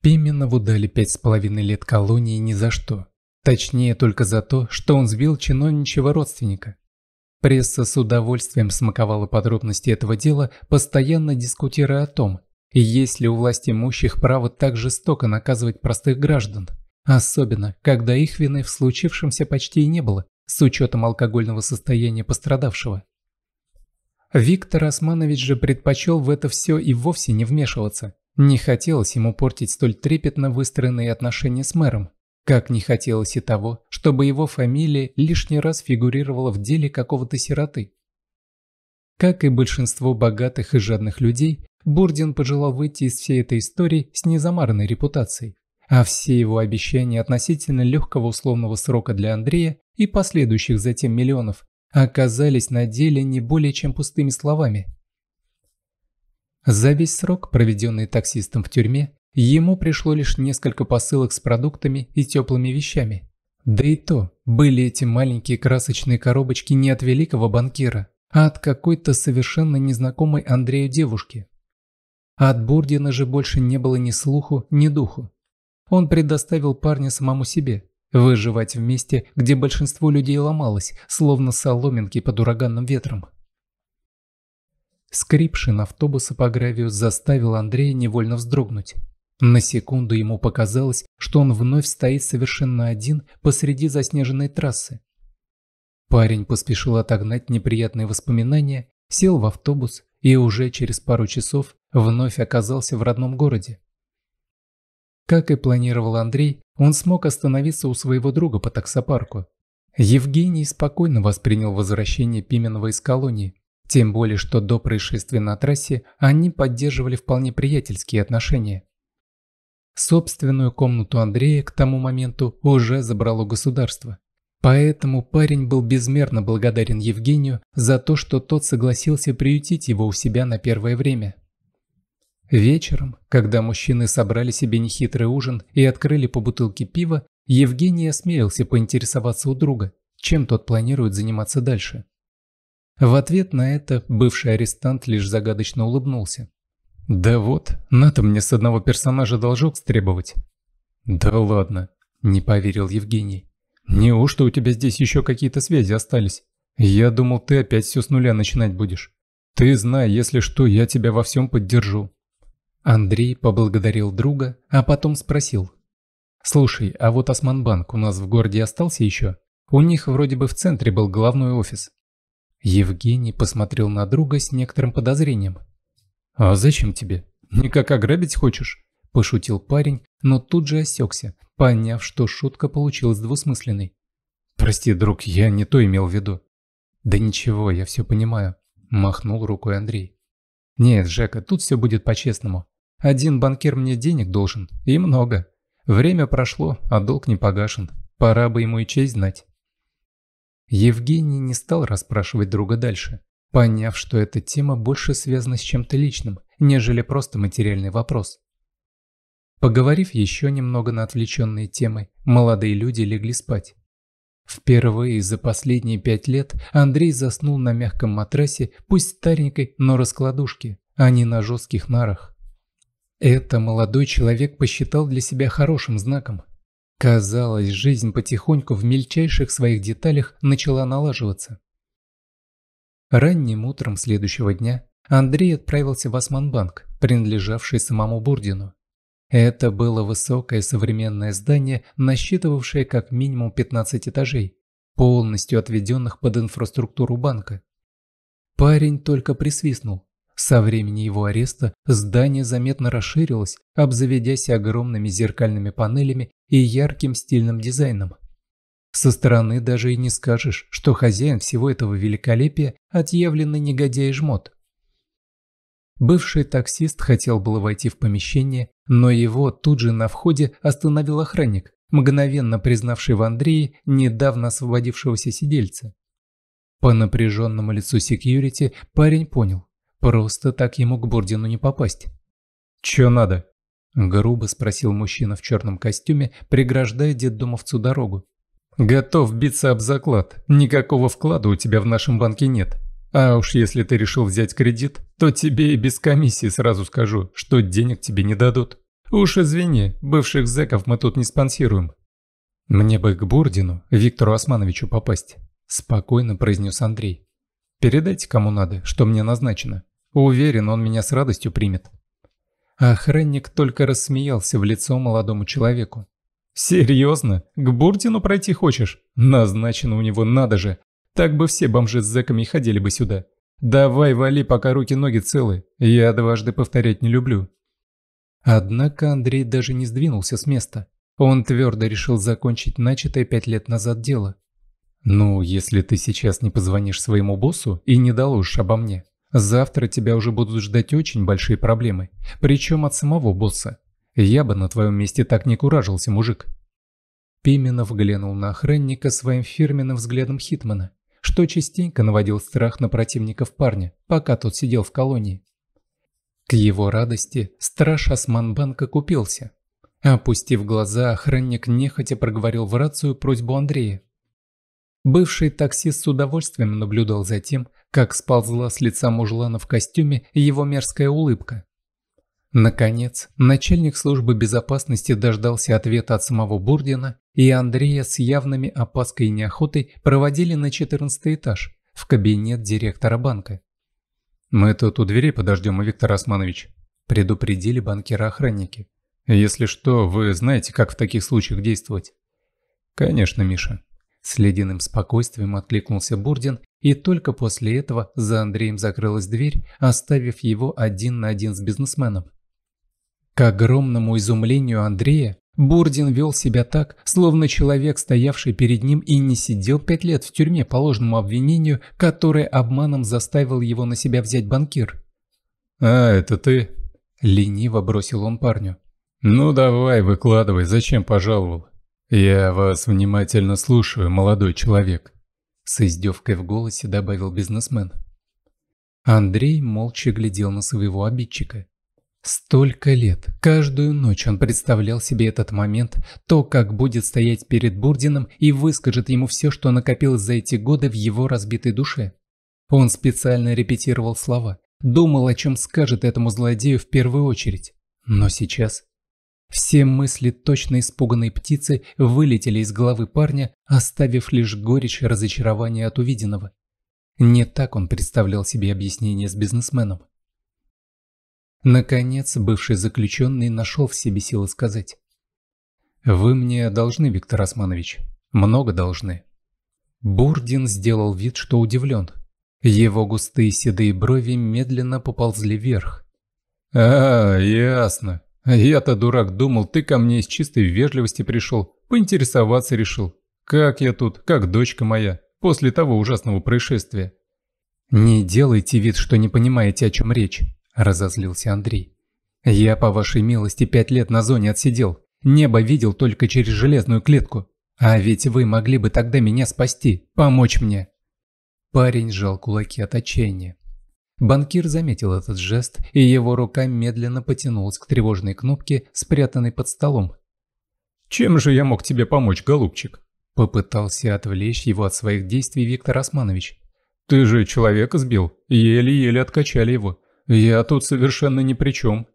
S1: Пименову дали пять с половиной лет колонии ни за что. Точнее, только за то, что он сбил чиновничего родственника. Пресса с удовольствием смаковала подробности этого дела, постоянно дискутируя о том, и есть ли у власти имущих право так жестоко наказывать простых граждан? Особенно, когда их вины в случившемся почти и не было, с учетом алкогольного состояния пострадавшего. Виктор Османович же предпочел в это все и вовсе не вмешиваться. Не хотелось ему портить столь трепетно выстроенные отношения с мэром, как не хотелось и того, чтобы его фамилия лишний раз фигурировала в деле какого-то сироты. Как и большинство богатых и жадных людей, Бурдин пожелал выйти из всей этой истории с незамаранной репутацией, а все его обещания относительно легкого условного срока для Андрея и последующих затем миллионов оказались на деле не более чем пустыми словами. За весь срок, проведенный таксистом в тюрьме, ему пришло лишь несколько посылок с продуктами и теплыми вещами. Да и то, были эти маленькие красочные коробочки не от великого банкира, а от какой-то совершенно незнакомой Андрею девушки. А от Бурдина же больше не было ни слуху, ни духу. Он предоставил парня самому себе, выживать в месте, где большинство людей ломалось, словно соломинки под ураганным ветром. Скрипшин автобуса по гравию заставил Андрея невольно вздрогнуть. На секунду ему показалось, что он вновь стоит совершенно один посреди заснеженной трассы. Парень поспешил отогнать неприятные воспоминания, сел в автобус и уже через пару часов вновь оказался в родном городе. Как и планировал Андрей, он смог остановиться у своего друга по таксопарку. Евгений спокойно воспринял возвращение Пименова из колонии, тем более что до происшествия на трассе они поддерживали вполне приятельские отношения. Собственную комнату Андрея к тому моменту уже забрало государство. Поэтому парень был безмерно благодарен Евгению за то, что тот согласился приютить его у себя на первое время. Вечером, когда мужчины собрали себе нехитрый ужин и открыли по бутылке пива, Евгений осмелился поинтересоваться у друга, чем тот планирует заниматься дальше. В ответ на это бывший арестант лишь загадочно улыбнулся. «Да вот, надо мне с одного персонажа должок стребовать». «Да ладно», – не поверил Евгений. «Неужто у тебя здесь еще какие-то связи остались? Я думал, ты опять все с нуля начинать будешь. Ты знай, если что, я тебя во всем поддержу». Андрей поблагодарил друга, а потом спросил. «Слушай, а вот Османбанк у нас в городе остался еще? У них вроде бы в центре был главный офис». Евгений посмотрел на друга с некоторым подозрением. «А зачем тебе? Никак ограбить хочешь?» – пошутил парень, но тут же осекся, поняв, что шутка получилась двусмысленной. «Прости, друг, я не то имел в виду». «Да ничего, я все понимаю», – махнул рукой Андрей. «Нет, Жека, тут все будет по-честному. Один банкир мне денег должен, и много. Время прошло, а долг не погашен. Пора бы ему и честь знать. Евгений не стал расспрашивать друга дальше, поняв, что эта тема больше связана с чем-то личным, нежели просто материальный вопрос. Поговорив еще немного на отвлеченные темы, молодые люди легли спать. Впервые за последние пять лет Андрей заснул на мягком матрасе, пусть старенькой, но раскладушке, а не на жестких нарах. Это молодой человек посчитал для себя хорошим знаком. Казалось, жизнь потихоньку в мельчайших своих деталях начала налаживаться. Ранним утром следующего дня Андрей отправился в Османбанк, принадлежавший самому Бурдину. Это было высокое современное здание, насчитывавшее как минимум 15 этажей, полностью отведенных под инфраструктуру банка. Парень только присвистнул. Со времени его ареста здание заметно расширилось, обзаведясь огромными зеркальными панелями и ярким стильным дизайном. Со стороны даже и не скажешь, что хозяин всего этого великолепия – отъявленный негодяй-жмот. Бывший таксист хотел было войти в помещение, но его тут же на входе остановил охранник, мгновенно признавший в Андрее недавно освободившегося сидельца. По напряженному лицу секьюрити парень понял, Просто так ему к Бурдину не попасть. «Чё надо?» – грубо спросил мужчина в черном костюме, преграждая детдомовцу дорогу. «Готов биться об заклад. Никакого вклада у тебя в нашем банке нет. А уж если ты решил взять кредит, то тебе и без комиссии сразу скажу, что денег тебе не дадут. Уж извини, бывших зэков мы тут не спонсируем». «Мне бы к Бурдину, Виктору Османовичу попасть», – спокойно произнес Андрей. «Передайте кому надо, что мне назначено». Уверен, он меня с радостью примет. Охранник только рассмеялся в лицо молодому человеку. «Серьезно? К Бурдину пройти хочешь? Назначено у него надо же. Так бы все бомжи с зэками ходили бы сюда. Давай вали, пока руки-ноги целы. Я дважды повторять не люблю». Однако Андрей даже не сдвинулся с места. Он твердо решил закончить начатое пять лет назад дело. «Ну, если ты сейчас не позвонишь своему боссу и не доложишь обо мне, Завтра тебя уже будут ждать очень большие проблемы, причем от самого босса. Я бы на твоем месте так не куражился, мужик». Пименов глянул на охранника своим фирменным взглядом Хитмана, что частенько наводил страх на противников парня, пока тот сидел в колонии. К его радости страж Османбанка купился. Опустив глаза, охранник нехотя проговорил в рацию просьбу Андрея Бывший таксист с удовольствием наблюдал за тем, как сползла с лица мужлана в костюме его мерзкая улыбка. Наконец, начальник службы безопасности дождался ответа от самого Бурдина, и Андрея с явными опаской и неохотой проводили на 14 этаж, в кабинет директора банка. «Мы тут у двери подождем, Виктор Османович», – предупредили банкира-охранники. «Если что, вы знаете, как в таких случаях действовать». «Конечно, Миша», с ледяным спокойствием откликнулся Бурдин, и только после этого за Андреем закрылась дверь, оставив его один на один с бизнесменом. К огромному изумлению Андрея, Бурдин вел себя так, словно человек, стоявший перед ним и не сидел пять лет в тюрьме по ложному обвинению, которое обманом заставил его на себя взять банкир. «А, это ты?» – лениво бросил он парню. «Ну давай, выкладывай, зачем пожаловал?» «Я вас внимательно слушаю, молодой человек», – с издевкой в голосе добавил бизнесмен. Андрей молча глядел на своего обидчика. Столько лет, каждую ночь он представлял себе этот момент, то, как будет стоять перед Бурдином и выскажет ему все, что накопилось за эти годы в его разбитой душе. Он специально репетировал слова, думал, о чем скажет этому злодею в первую очередь. Но сейчас все мысли точно испуганной птицы вылетели из головы парня, оставив лишь горечь разочарования от увиденного. Не так он представлял себе объяснение с бизнесменом. Наконец, бывший заключенный нашел в себе силы сказать. «Вы мне должны, Виктор Османович. Много должны». Бурдин сделал вид, что удивлен. Его густые седые брови медленно поползли вверх. «А, ясно», а я-то, дурак, думал, ты ко мне из чистой вежливости пришел, поинтересоваться решил. Как я тут, как дочка моя, после того ужасного происшествия. «Не делайте вид, что не понимаете, о чем речь», – разозлился Андрей. «Я, по вашей милости, пять лет на зоне отсидел. Небо видел только через железную клетку. А ведь вы могли бы тогда меня спасти, помочь мне». Парень сжал кулаки от отчаяния. Банкир заметил этот жест, и его рука медленно потянулась к тревожной кнопке, спрятанной под столом. «Чем же я мог тебе помочь, голубчик?» Попытался отвлечь его от своих действий Виктор Османович. «Ты же человека сбил, еле-еле откачали его. Я тут совершенно ни при чем».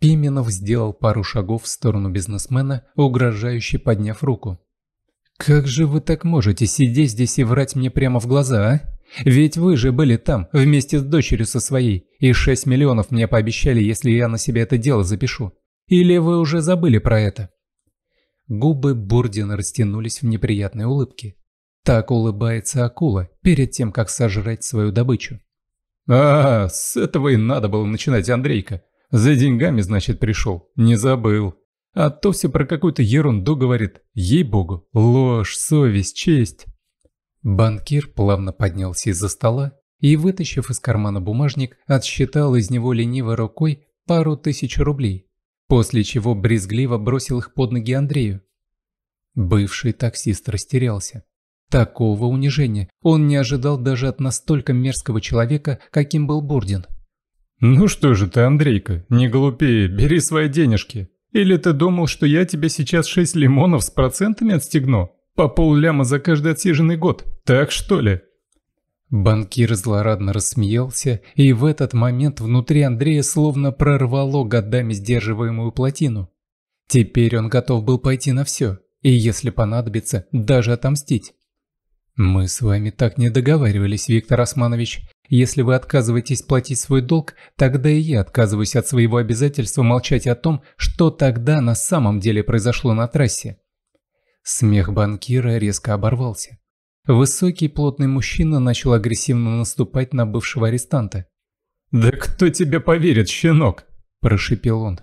S1: Пименов сделал пару шагов в сторону бизнесмена, угрожающе подняв руку. «Как же вы так можете сидеть здесь и врать мне прямо в глаза, а?» Ведь вы же были там, вместе с дочерью со своей, и 6 миллионов мне пообещали, если я на себе это дело запишу. Или вы уже забыли про это?» Губы Бурдина растянулись в неприятной улыбке. Так улыбается акула перед тем, как сожрать свою добычу. «А, с этого и надо было начинать, Андрейка. За деньгами, значит, пришел. Не забыл. А то все про какую-то ерунду говорит. Ей-богу, ложь, совесть, честь». Банкир плавно поднялся из-за стола и, вытащив из кармана бумажник, отсчитал из него ленивой рукой пару тысяч рублей, после чего брезгливо бросил их под ноги Андрею. Бывший таксист растерялся. Такого унижения он не ожидал даже от настолько мерзкого человека, каким был Бурдин. «Ну что же ты, Андрейка, не глупее, бери свои денежки. Или ты думал, что я тебе сейчас шесть лимонов с процентами отстегну?» По полляма за каждый отсиженный год, так что ли?» Банкир злорадно рассмеялся, и в этот момент внутри Андрея словно прорвало годами сдерживаемую плотину. Теперь он готов был пойти на все, и если понадобится, даже отомстить. «Мы с вами так не договаривались, Виктор Османович. Если вы отказываетесь платить свой долг, тогда и я отказываюсь от своего обязательства молчать о том, что тогда на самом деле произошло на трассе. Смех банкира резко оборвался. Высокий плотный мужчина начал агрессивно наступать на бывшего арестанта. «Да кто тебе поверит, щенок?» – прошипел он.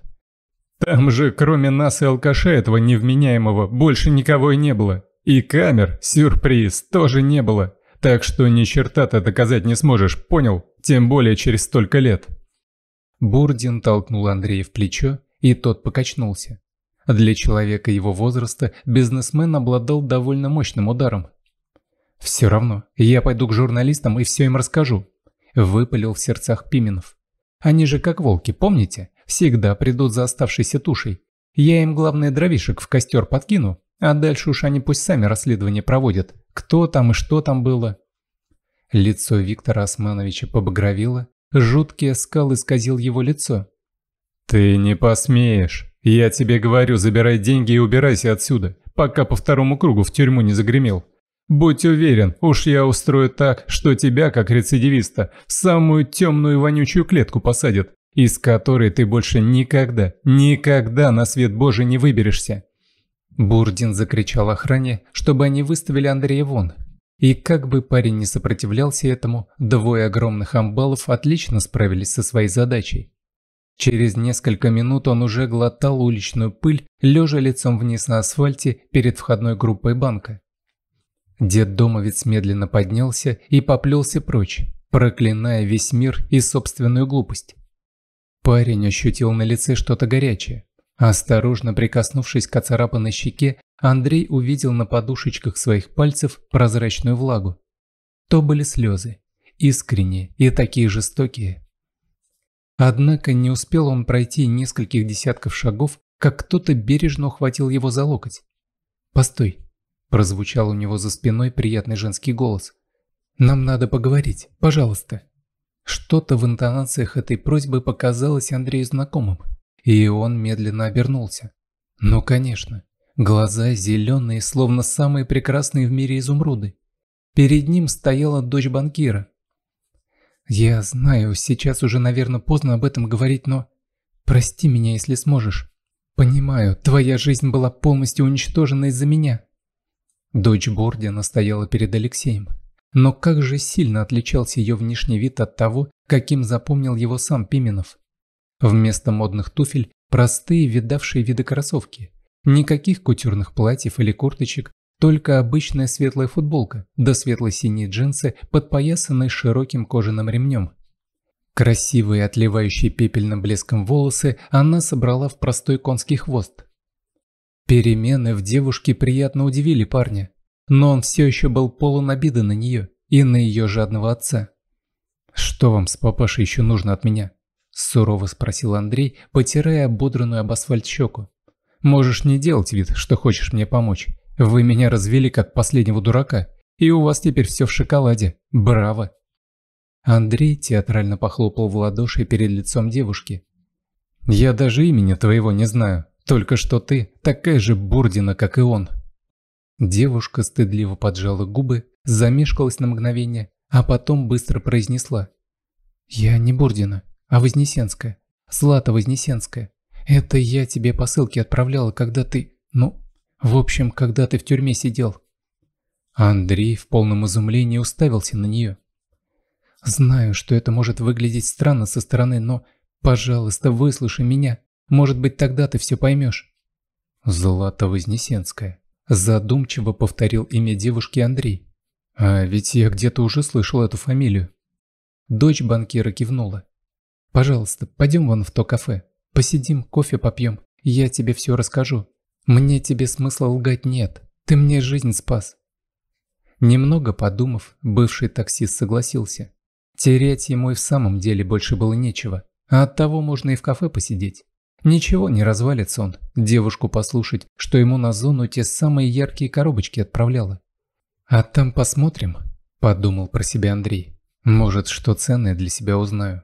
S1: «Там же, кроме нас и алкаша этого невменяемого, больше никого и не было. И камер, сюрприз, тоже не было. Так что ни черта ты доказать не сможешь, понял? Тем более через столько лет». Бурдин толкнул Андрея в плечо, и тот покачнулся. Для человека его возраста бизнесмен обладал довольно мощным ударом. «Все равно, я пойду к журналистам и все им расскажу», – выпалил в сердцах Пименов. «Они же как волки, помните? Всегда придут за оставшейся тушей. Я им, главное, дровишек в костер подкину, а дальше уж они пусть сами расследование проводят, кто там и что там было». Лицо Виктора Османовича побагровело, жуткий оскал исказил его лицо. «Ты не посмеешь!» «Я тебе говорю, забирай деньги и убирайся отсюда, пока по второму кругу в тюрьму не загремел. Будь уверен, уж я устрою так, что тебя, как рецидивиста, в самую темную и вонючую клетку посадят, из которой ты больше никогда, никогда на свет Божий не выберешься». Бурдин закричал охране, чтобы они выставили Андрея вон. И как бы парень не сопротивлялся этому, двое огромных амбалов отлично справились со своей задачей. Через несколько минут он уже глотал уличную пыль, лежа лицом вниз на асфальте перед входной группой банка. Дед-домовец медленно поднялся и поплелся прочь, проклиная весь мир и собственную глупость. Парень ощутил на лице что-то горячее. Осторожно прикоснувшись к оцарапанной щеке, Андрей увидел на подушечках своих пальцев прозрачную влагу. То были слезы, искренние и такие жестокие, Однако не успел он пройти нескольких десятков шагов, как кто-то бережно ухватил его за локоть. «Постой!» – прозвучал у него за спиной приятный женский голос. «Нам надо поговорить, пожалуйста!» Что-то в интонациях этой просьбы показалось Андрею знакомым, и он медленно обернулся. Ну, конечно, глаза зеленые, словно самые прекрасные в мире изумруды. Перед ним стояла дочь банкира, я знаю, сейчас уже, наверное, поздно об этом говорить, но... Прости меня, если сможешь. Понимаю, твоя жизнь была полностью уничтожена из-за меня. Дочь Бордина стояла перед Алексеем. Но как же сильно отличался ее внешний вид от того, каким запомнил его сам Пименов. Вместо модных туфель – простые видавшие виды кроссовки. Никаких кутюрных платьев или курточек, только обычная светлая футболка, да светло-синие джинсы, подпоясанные широким кожаным ремнем. Красивые, отливающие пепельным блеском волосы, она собрала в простой конский хвост. Перемены в девушке приятно удивили парня, но он все еще был полон обиды на нее и на ее жадного отца. «Что вам с папашей еще нужно от меня?» – сурово спросил Андрей, потирая ободранную об асфальт щеку. «Можешь не делать вид, что хочешь мне помочь. Вы меня развели как последнего дурака, и у вас теперь все в шоколаде. Браво!» Андрей театрально похлопал в ладоши перед лицом девушки. «Я даже имени твоего не знаю, только что ты такая же бурдина, как и он». Девушка стыдливо поджала губы, замешкалась на мгновение, а потом быстро произнесла.
S2: «Я не Бурдина,
S1: а Вознесенская. Злата Вознесенская. Это я тебе посылки отправляла, когда ты... Ну, в общем, когда ты в тюрьме сидел. Андрей в полном изумлении уставился на нее. Знаю, что это может выглядеть странно со стороны, но, пожалуйста, выслушай меня. Может быть, тогда ты все поймешь. Злата Вознесенская. Задумчиво повторил имя девушки Андрей. А ведь я где-то уже слышал эту фамилию. Дочь банкира кивнула. Пожалуйста, пойдем вон в то кафе. Посидим, кофе попьем. Я тебе все расскажу. Мне тебе смысла лгать нет, ты мне жизнь спас. Немного подумав, бывший таксист согласился. Терять ему и в самом деле больше было нечего, а оттого можно и в кафе посидеть. Ничего, не развалится он, девушку послушать, что ему на зону те самые яркие коробочки отправляла. «А там посмотрим», – подумал про себя Андрей. «Может, что ценное для себя узнаю».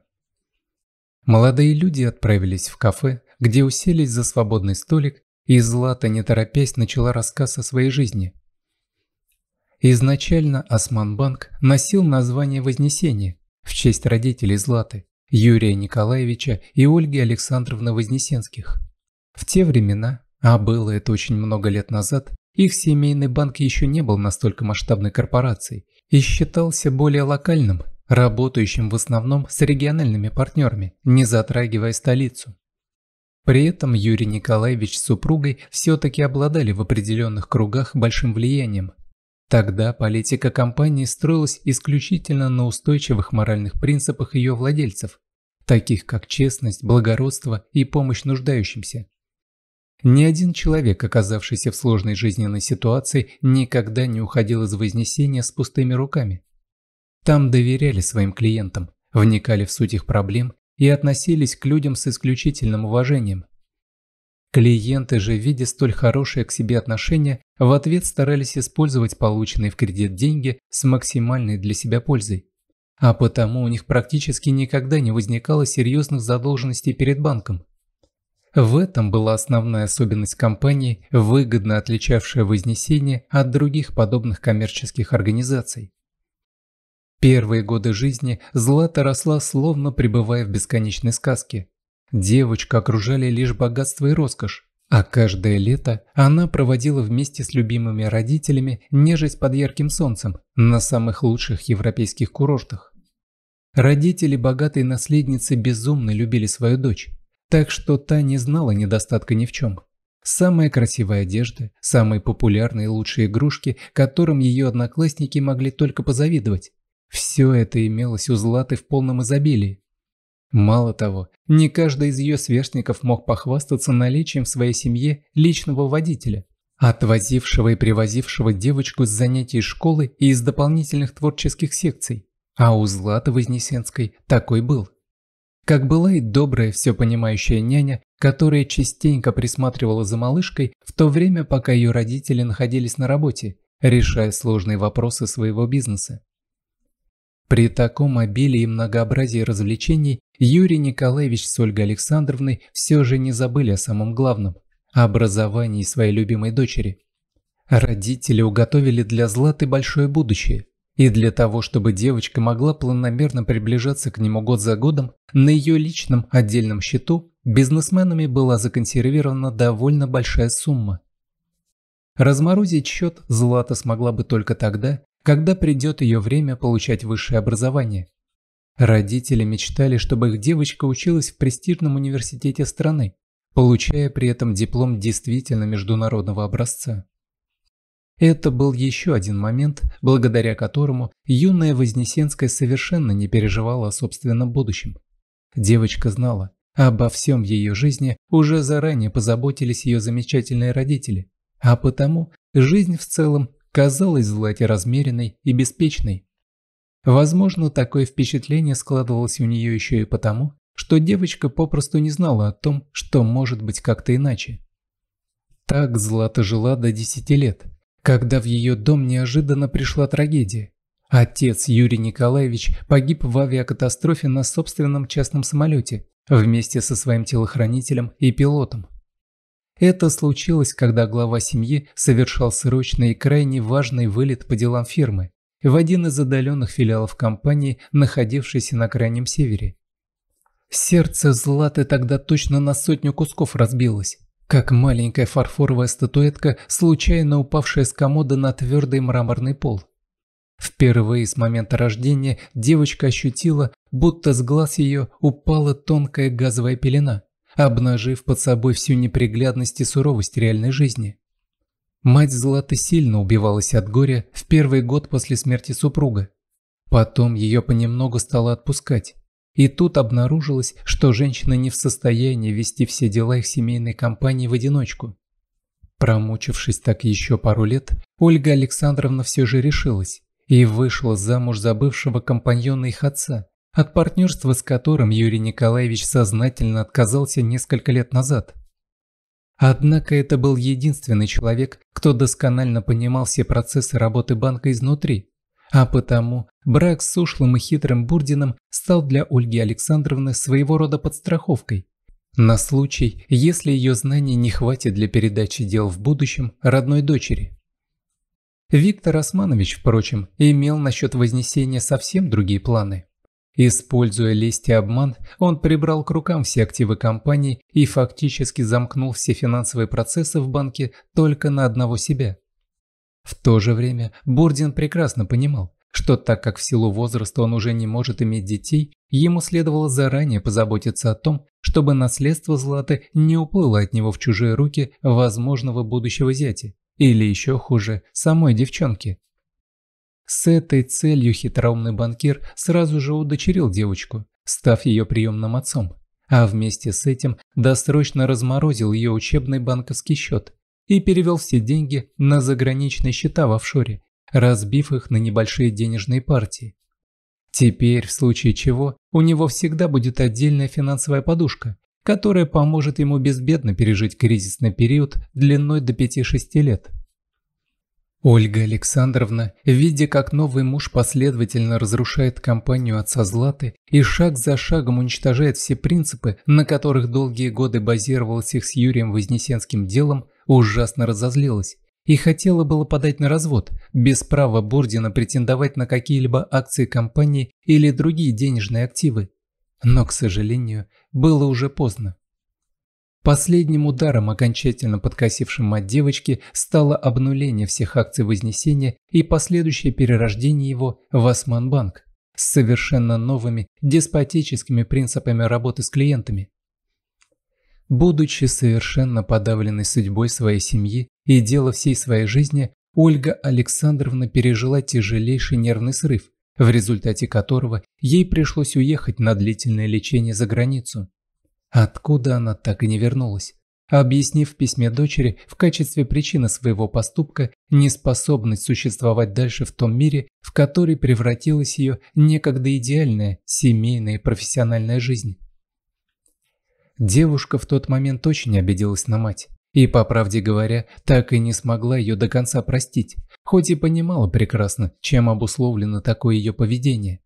S1: Молодые люди отправились в кафе, где уселись за свободный столик и Злата, не торопясь, начала рассказ о своей жизни. Изначально Османбанк носил название Вознесение в честь родителей Златы, Юрия Николаевича и Ольги Александровны Вознесенских. В те времена, а было это очень много лет назад, их семейный банк еще не был настолько масштабной корпорацией и считался более локальным, работающим в основном с региональными партнерами, не затрагивая столицу. При этом Юрий Николаевич с супругой все-таки обладали в определенных кругах большим влиянием. Тогда политика компании строилась исключительно на устойчивых моральных принципах ее владельцев, таких как честность, благородство и помощь нуждающимся. Ни один человек, оказавшийся в сложной жизненной ситуации, никогда не уходил из вознесения с пустыми руками. Там доверяли своим клиентам, вникали в суть их проблем и относились к людям с исключительным уважением. Клиенты же, видя столь хорошее к себе отношение, в ответ старались использовать полученные в кредит деньги с максимальной для себя пользой. А потому у них практически никогда не возникало серьезных задолженностей перед банком. В этом была основная особенность компании, выгодно отличавшая Вознесение от других подобных коммерческих организаций. Первые годы жизни Злата росла, словно пребывая в бесконечной сказке. Девочка окружали лишь богатство и роскошь, а каждое лето она проводила вместе с любимыми родителями нежесть под ярким солнцем на самых лучших европейских курортах. Родители богатой наследницы безумно любили свою дочь, так что та не знала недостатка ни в чем. Самая красивая одежда, самые популярные и лучшие игрушки, которым ее одноклассники могли только позавидовать. Все это имелось у Златы в полном изобилии. Мало того, не каждый из ее сверстников мог похвастаться наличием в своей семье личного водителя, отвозившего и привозившего девочку с занятий школы и из дополнительных творческих секций. А у Златы Вознесенской такой был. Как была и добрая, все понимающая няня, которая частенько присматривала за малышкой в то время, пока ее родители находились на работе, решая сложные вопросы своего бизнеса. При таком обилии и многообразии развлечений Юрий Николаевич с Ольгой Александровной все же не забыли о самом главном – образовании своей любимой дочери. Родители уготовили для Златы большое будущее. И для того, чтобы девочка могла планомерно приближаться к нему год за годом, на ее личном отдельном счету бизнесменами была законсервирована довольно большая сумма. Разморозить счет Злата смогла бы только тогда, когда придет ее время получать высшее образование. Родители мечтали, чтобы их девочка училась в престижном университете страны, получая при этом диплом действительно международного образца. Это был еще один момент, благодаря которому юная Вознесенская совершенно не переживала о собственном будущем. Девочка знала, обо всем ее жизни уже заранее позаботились ее замечательные родители, а потому жизнь в целом казалась Злате размеренной и беспечной. Возможно, такое впечатление складывалось у нее еще и потому, что девочка попросту не знала о том, что может быть как-то иначе. Так Злата жила до 10 лет, когда в ее дом неожиданно пришла трагедия. Отец Юрий Николаевич погиб в авиакатастрофе на собственном частном самолете вместе со своим телохранителем и пилотом. Это случилось, когда глава семьи совершал срочный и крайне важный вылет по делам фирмы в один из отдаленных филиалов компании, находившейся на Крайнем Севере. Сердце Златы тогда точно на сотню кусков разбилось, как маленькая фарфоровая статуэтка, случайно упавшая с комода на твердый мраморный пол. Впервые с момента рождения девочка ощутила, будто с глаз ее упала тонкая газовая пелена – обнажив под собой всю неприглядность и суровость реальной жизни. Мать Златы сильно убивалась от горя в первый год после смерти супруга. Потом ее понемногу стало отпускать. И тут обнаружилось, что женщина не в состоянии вести все дела их семейной компании в одиночку. Промучившись так еще пару лет, Ольга Александровна все же решилась и вышла замуж за бывшего компаньона их отца, от партнерства с которым Юрий Николаевич сознательно отказался несколько лет назад. Однако это был единственный человек, кто досконально понимал все процессы работы банка изнутри, а потому брак с ушлым и хитрым Бурдином стал для Ольги Александровны своего рода подстраховкой. На случай, если ее знаний не хватит для передачи дел в будущем родной дочери. Виктор Османович, впрочем, имел насчет Вознесения совсем другие планы. Используя лесть обман, он прибрал к рукам все активы компании и фактически замкнул все финансовые процессы в банке только на одного себя. В то же время Бурдин прекрасно понимал, что так как в силу возраста он уже не может иметь детей, ему следовало заранее позаботиться о том, чтобы наследство Златы не уплыло от него в чужие руки возможного будущего зятя, или еще хуже, самой девчонки. С этой целью хитроумный банкир сразу же удочерил девочку, став ее приемным отцом, а вместе с этим досрочно разморозил ее учебный банковский счет и перевел все деньги на заграничные счета в офшоре, разбив их на небольшие денежные партии. Теперь, в случае чего, у него всегда будет отдельная финансовая подушка, которая поможет ему безбедно пережить кризисный период длиной до 5-6 лет. Ольга Александровна, видя, как новый муж последовательно разрушает компанию отца Златы и шаг за шагом уничтожает все принципы, на которых долгие годы базировалось их с Юрием Вознесенским делом, ужасно разозлилась и хотела было подать на развод, без права Бурдина претендовать на какие-либо акции компании или другие денежные активы. Но, к сожалению, было уже поздно. Последним ударом, окончательно подкосившим мать девочки, стало обнуление всех акций Вознесения и последующее перерождение его в Османбанк с совершенно новыми деспотическими принципами работы с клиентами. Будучи совершенно подавленной судьбой своей семьи и дела всей своей жизни, Ольга Александровна пережила тяжелейший нервный срыв, в результате которого ей пришлось уехать на длительное лечение за границу. Откуда она так и не вернулась? Объяснив в письме дочери в качестве причины своего поступка неспособность существовать дальше в том мире, в который превратилась ее некогда идеальная семейная и профессиональная жизнь. Девушка в тот момент очень обиделась на мать. И, по правде говоря, так и не смогла ее до конца простить, хоть и понимала прекрасно, чем обусловлено такое ее поведение.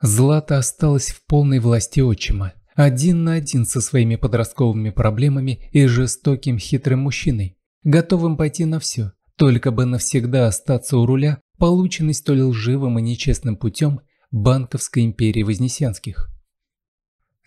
S1: Злата осталась в полной власти отчима один на один со своими подростковыми проблемами и жестоким хитрым мужчиной, готовым пойти на все, только бы навсегда остаться у руля, полученный столь лживым и нечестным путем банковской империи Вознесенских.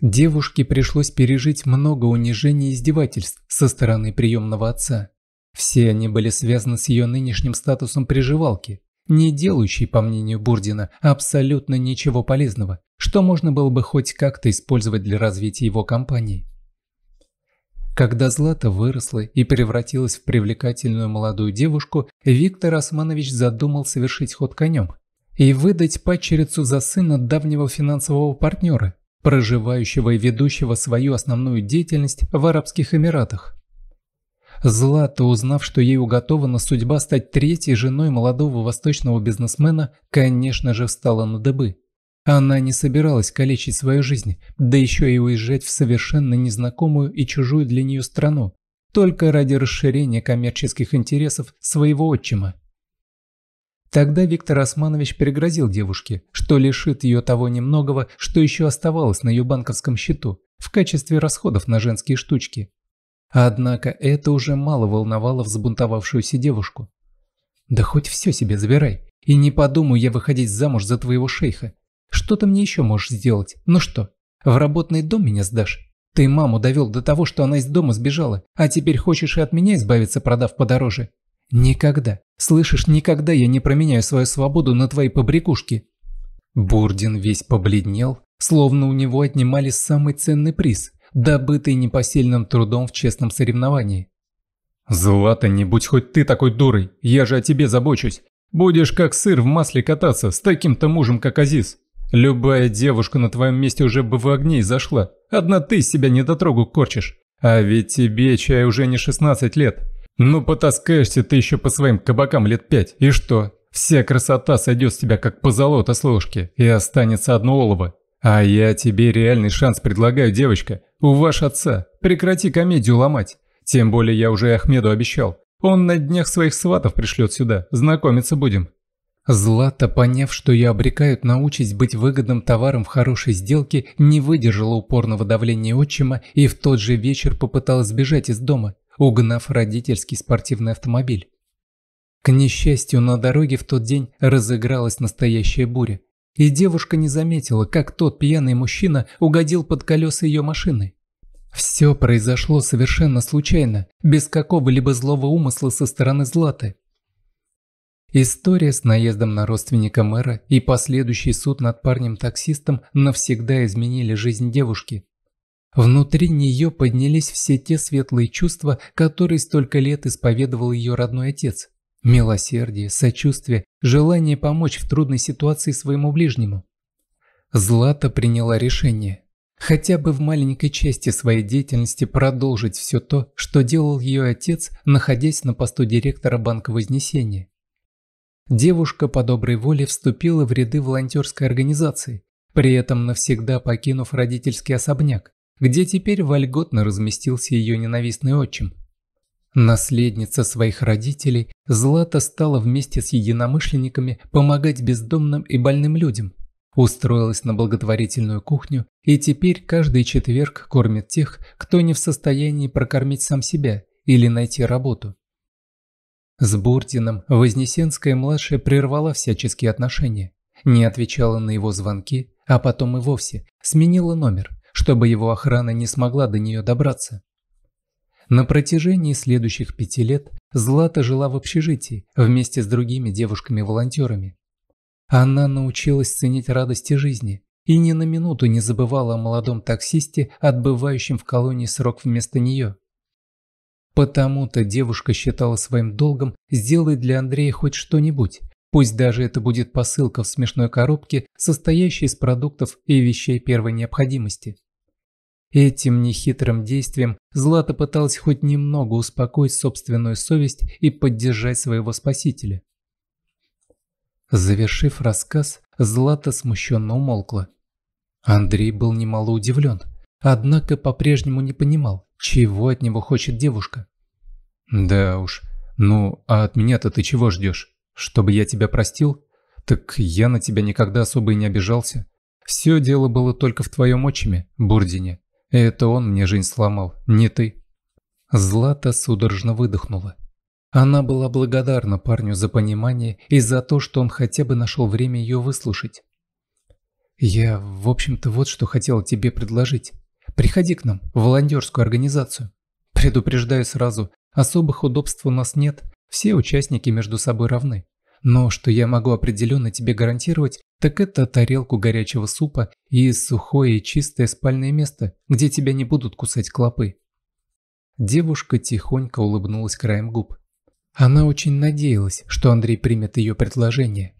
S1: Девушке пришлось пережить много унижений и издевательств со стороны приемного отца. Все они были связаны с ее нынешним статусом приживалки, не делающий, по мнению Бурдина, абсолютно ничего полезного, что можно было бы хоть как-то использовать для развития его компании. Когда Злата выросла и превратилась в привлекательную молодую девушку, Виктор Османович задумал совершить ход конем и выдать пачерицу за сына давнего финансового партнера, проживающего и ведущего свою основную деятельность в Арабских Эмиратах. Злата, узнав, что ей уготована судьба стать третьей женой молодого восточного бизнесмена, конечно же, встала на дыбы. Она не собиралась калечить свою жизнь, да еще и уезжать в совершенно незнакомую и чужую для нее страну, только ради расширения коммерческих интересов своего отчима. Тогда Виктор Османович перегрозил девушке, что лишит ее того немногого, что еще оставалось на ее банковском счету, в качестве расходов на женские штучки. Однако это уже мало волновало взбунтовавшуюся девушку. «Да хоть все себе забирай, и не подумаю я выходить замуж за твоего шейха. Что ты мне еще можешь сделать? Ну что, в работный дом меня сдашь? Ты маму довел до того, что она из дома сбежала, а теперь хочешь и от меня избавиться, продав подороже? Никогда. Слышишь, никогда я не променяю свою свободу на твои побрякушки». Бурдин весь побледнел, словно у него отнимали самый ценный приз добытый непосильным трудом в честном соревновании. «Злата, не будь хоть ты такой дурой, я же о тебе забочусь. Будешь как сыр в масле кататься с таким-то мужем, как Азиз. Любая девушка на твоем месте уже бы в огне и зашла. Одна ты себя не дотрогу корчишь. А ведь тебе чай уже не 16 лет. Ну потаскаешься ты еще по своим кабакам лет пять, и что? Вся красота сойдет с тебя как позолота с ложки, и останется одно олово. А я тебе реальный шанс предлагаю, девочка. У «Ваш отца, прекрати комедию ломать. Тем более я уже Ахмеду обещал. Он на днях своих сватов пришлет сюда, знакомиться будем». Злата, поняв, что ее обрекают научить быть выгодным товаром в хорошей сделке, не выдержала упорного давления отчима и в тот же вечер попыталась сбежать из дома, угнав родительский спортивный автомобиль. К несчастью, на дороге в тот день разыгралась настоящая буря, и девушка не заметила, как тот пьяный мужчина угодил под колеса ее машины. Все произошло совершенно случайно, без какого-либо злого умысла со стороны Златы. История с наездом на родственника мэра и последующий суд над парнем-таксистом навсегда изменили жизнь девушки. Внутри нее поднялись все те светлые чувства, которые столько лет исповедовал ее родной отец. Милосердие, сочувствие, желание помочь в трудной ситуации своему ближнему. Злата приняла решение хотя бы в маленькой части своей деятельности продолжить все то, что делал ее отец, находясь на посту директора Банка Вознесения. Девушка по доброй воле вступила в ряды волонтерской организации, при этом навсегда покинув родительский особняк, где теперь вольготно разместился ее ненавистный отчим. Наследница своих родителей, Злата стала вместе с единомышленниками помогать бездомным и больным людям – устроилась на благотворительную кухню и теперь каждый четверг кормит тех, кто не в состоянии прокормить сам себя или найти работу. С Бурдином Вознесенская-младшая прервала всяческие отношения, не отвечала на его звонки, а потом и вовсе сменила номер, чтобы его охрана не смогла до нее добраться. На протяжении следующих пяти лет Злата жила в общежитии вместе с другими девушками-волонтерами. Она научилась ценить радости жизни и ни на минуту не забывала о молодом таксисте, отбывающем в колонии срок вместо нее. Потому-то девушка считала своим долгом сделать для Андрея хоть что-нибудь, пусть даже это будет посылка в смешной коробке, состоящей из продуктов и вещей первой необходимости. Этим нехитрым действием Злата пыталась хоть немного успокоить собственную совесть и поддержать своего спасителя. Завершив рассказ, Злата смущенно умолкла. Андрей был немало удивлен, однако по-прежнему не понимал, чего от него хочет девушка. «Да уж, ну а от меня-то ты чего ждешь? Чтобы я тебя простил? Так я на тебя никогда особо и не обижался. Все дело было только в твоем отчиме, Бурдине. Это он мне жизнь сломал, не ты». Злата судорожно выдохнула. Она была благодарна парню за понимание и за то, что он хотя бы нашел время ее выслушать. «Я, в общем-то, вот что хотел тебе предложить. Приходи к нам, в волонтерскую организацию. Предупреждаю сразу, особых удобств у нас нет, все участники между собой равны. Но что я могу определенно тебе гарантировать, так это тарелку горячего супа и сухое и чистое спальное место, где тебя не будут кусать клопы». Девушка тихонько улыбнулась краем губ. Она очень надеялась, что Андрей примет ее предложение.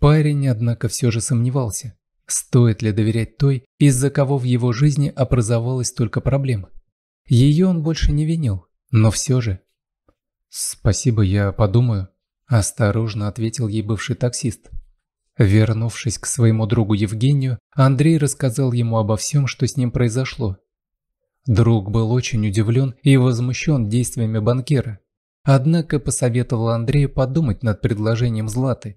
S1: Парень, однако, все же сомневался, стоит ли доверять той, из-за кого в его жизни образовалась только проблема. Ее он больше не винил, но все же. «Спасибо, я подумаю», – осторожно ответил ей бывший таксист. Вернувшись к своему другу Евгению, Андрей рассказал ему обо всем, что с ним произошло. Друг был очень удивлен и возмущен действиями банкира, Однако посоветовал Андрею подумать над предложением Златы.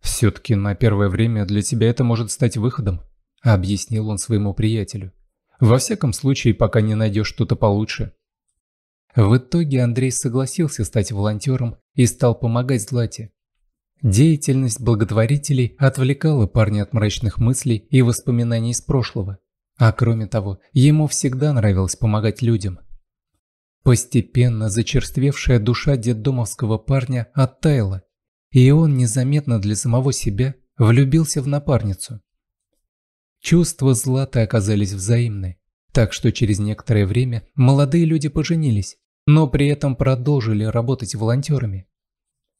S1: «Все-таки на первое время для тебя это может стать выходом», – объяснил он своему приятелю. «Во всяком случае, пока не найдешь что-то получше». В итоге Андрей согласился стать волонтером и стал помогать Злате. Деятельность благотворителей отвлекала парня от мрачных мыслей и воспоминаний из прошлого. А кроме того, ему всегда нравилось помогать людям – Постепенно зачерствевшая душа детдомовского парня оттаяла, и он незаметно для самого себя влюбился в напарницу. Чувства Златы оказались взаимны, так что через некоторое время молодые люди поженились, но при этом продолжили работать волонтерами.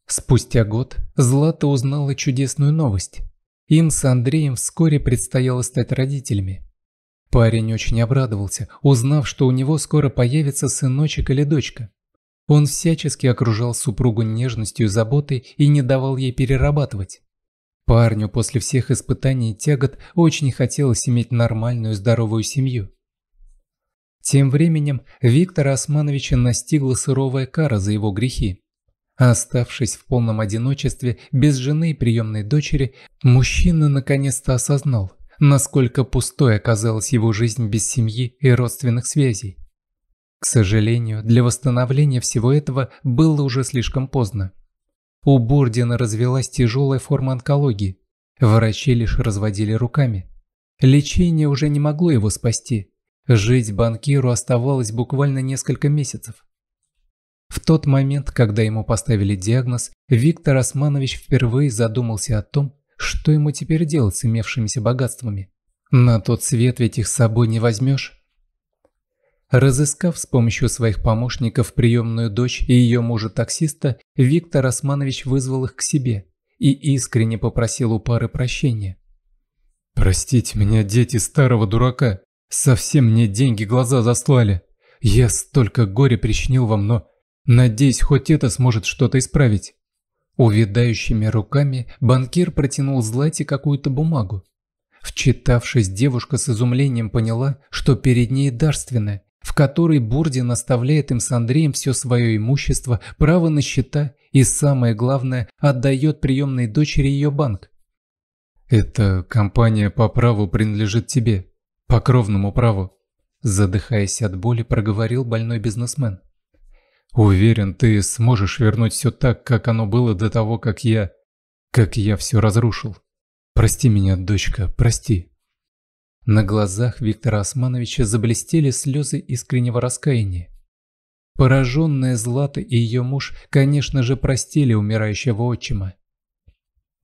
S1: Спустя год Злата узнала чудесную новость. Им с Андреем вскоре предстояло стать родителями. Парень очень обрадовался, узнав, что у него скоро появится сыночек или дочка. Он всячески окружал супругу нежностью и заботой и не давал ей перерабатывать. Парню после всех испытаний и тягот очень хотелось иметь нормальную здоровую семью. Тем временем Виктора Османовича настигла суровая кара за его грехи. Оставшись в полном одиночестве, без жены и приемной дочери, мужчина наконец-то осознал – насколько пустой оказалась его жизнь без семьи и родственных связей. К сожалению, для восстановления всего этого было уже слишком поздно. У Бурдина развелась тяжелая форма онкологии. Врачи лишь разводили руками. Лечение уже не могло его спасти. Жить банкиру оставалось буквально несколько месяцев. В тот момент, когда ему поставили диагноз, Виктор Османович впервые задумался о том, что ему теперь делать с имевшимися богатствами? На тот свет ведь их с собой не возьмешь. Разыскав с помощью своих помощников приемную дочь и ее мужа-таксиста, Виктор Османович вызвал их к себе и искренне попросил у пары прощения. «Простите меня, дети старого дурака, совсем мне деньги глаза заслали. Я столько горя причинил вам, но надеюсь, хоть это сможет что-то исправить. Увядающими руками банкир протянул Злате какую-то бумагу. Вчитавшись, девушка с изумлением поняла, что перед ней дарственная, в которой Бурдин оставляет им с Андреем все свое имущество, право на счета и, самое главное, отдает приемной дочери ее банк. «Эта компания по праву принадлежит тебе, по кровному праву», задыхаясь от боли, проговорил больной бизнесмен. Уверен, ты сможешь вернуть все так, как оно было до того, как я... как я все разрушил. Прости меня, дочка, прости». На глазах Виктора Османовича заблестели слезы искреннего раскаяния. Пораженная Злата и ее муж, конечно же, простили умирающего отчима.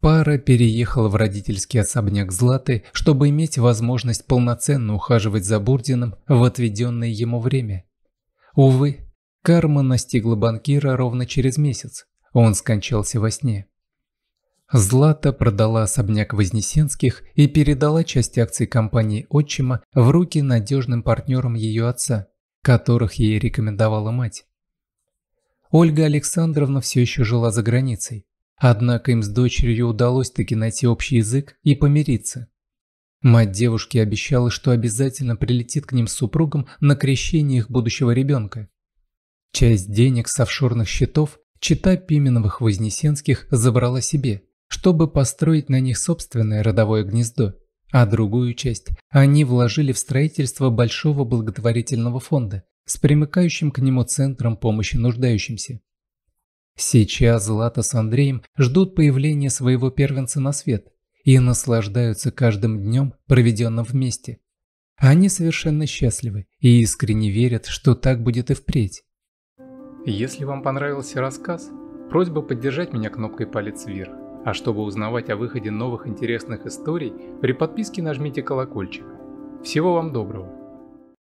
S1: Пара переехала в родительский особняк Златы, чтобы иметь возможность полноценно ухаживать за Бурдиным в отведенное ему время. Увы, Карма настигла банкира ровно через месяц. Он скончался во сне. Злата продала особняк Вознесенских и передала часть акций компании отчима в руки надежным партнерам ее отца, которых ей рекомендовала мать. Ольга Александровна все еще жила за границей, однако им с дочерью удалось таки найти общий язык и помириться. Мать девушки обещала, что обязательно прилетит к ним с супругом на крещение их будущего ребенка. Часть денег с офшорных счетов чита Пименовых-Вознесенских забрала себе, чтобы построить на них собственное родовое гнездо, а другую часть они вложили в строительство большого благотворительного фонда с примыкающим к нему центром помощи нуждающимся. Сейчас Злата с Андреем ждут появления своего первенца на свет и наслаждаются каждым днем, проведенным вместе. Они совершенно счастливы и искренне верят, что так будет и впредь. Если вам понравился рассказ, просьба поддержать меня кнопкой палец вверх. А чтобы узнавать о выходе новых интересных историй, при подписке нажмите колокольчик. Всего вам доброго!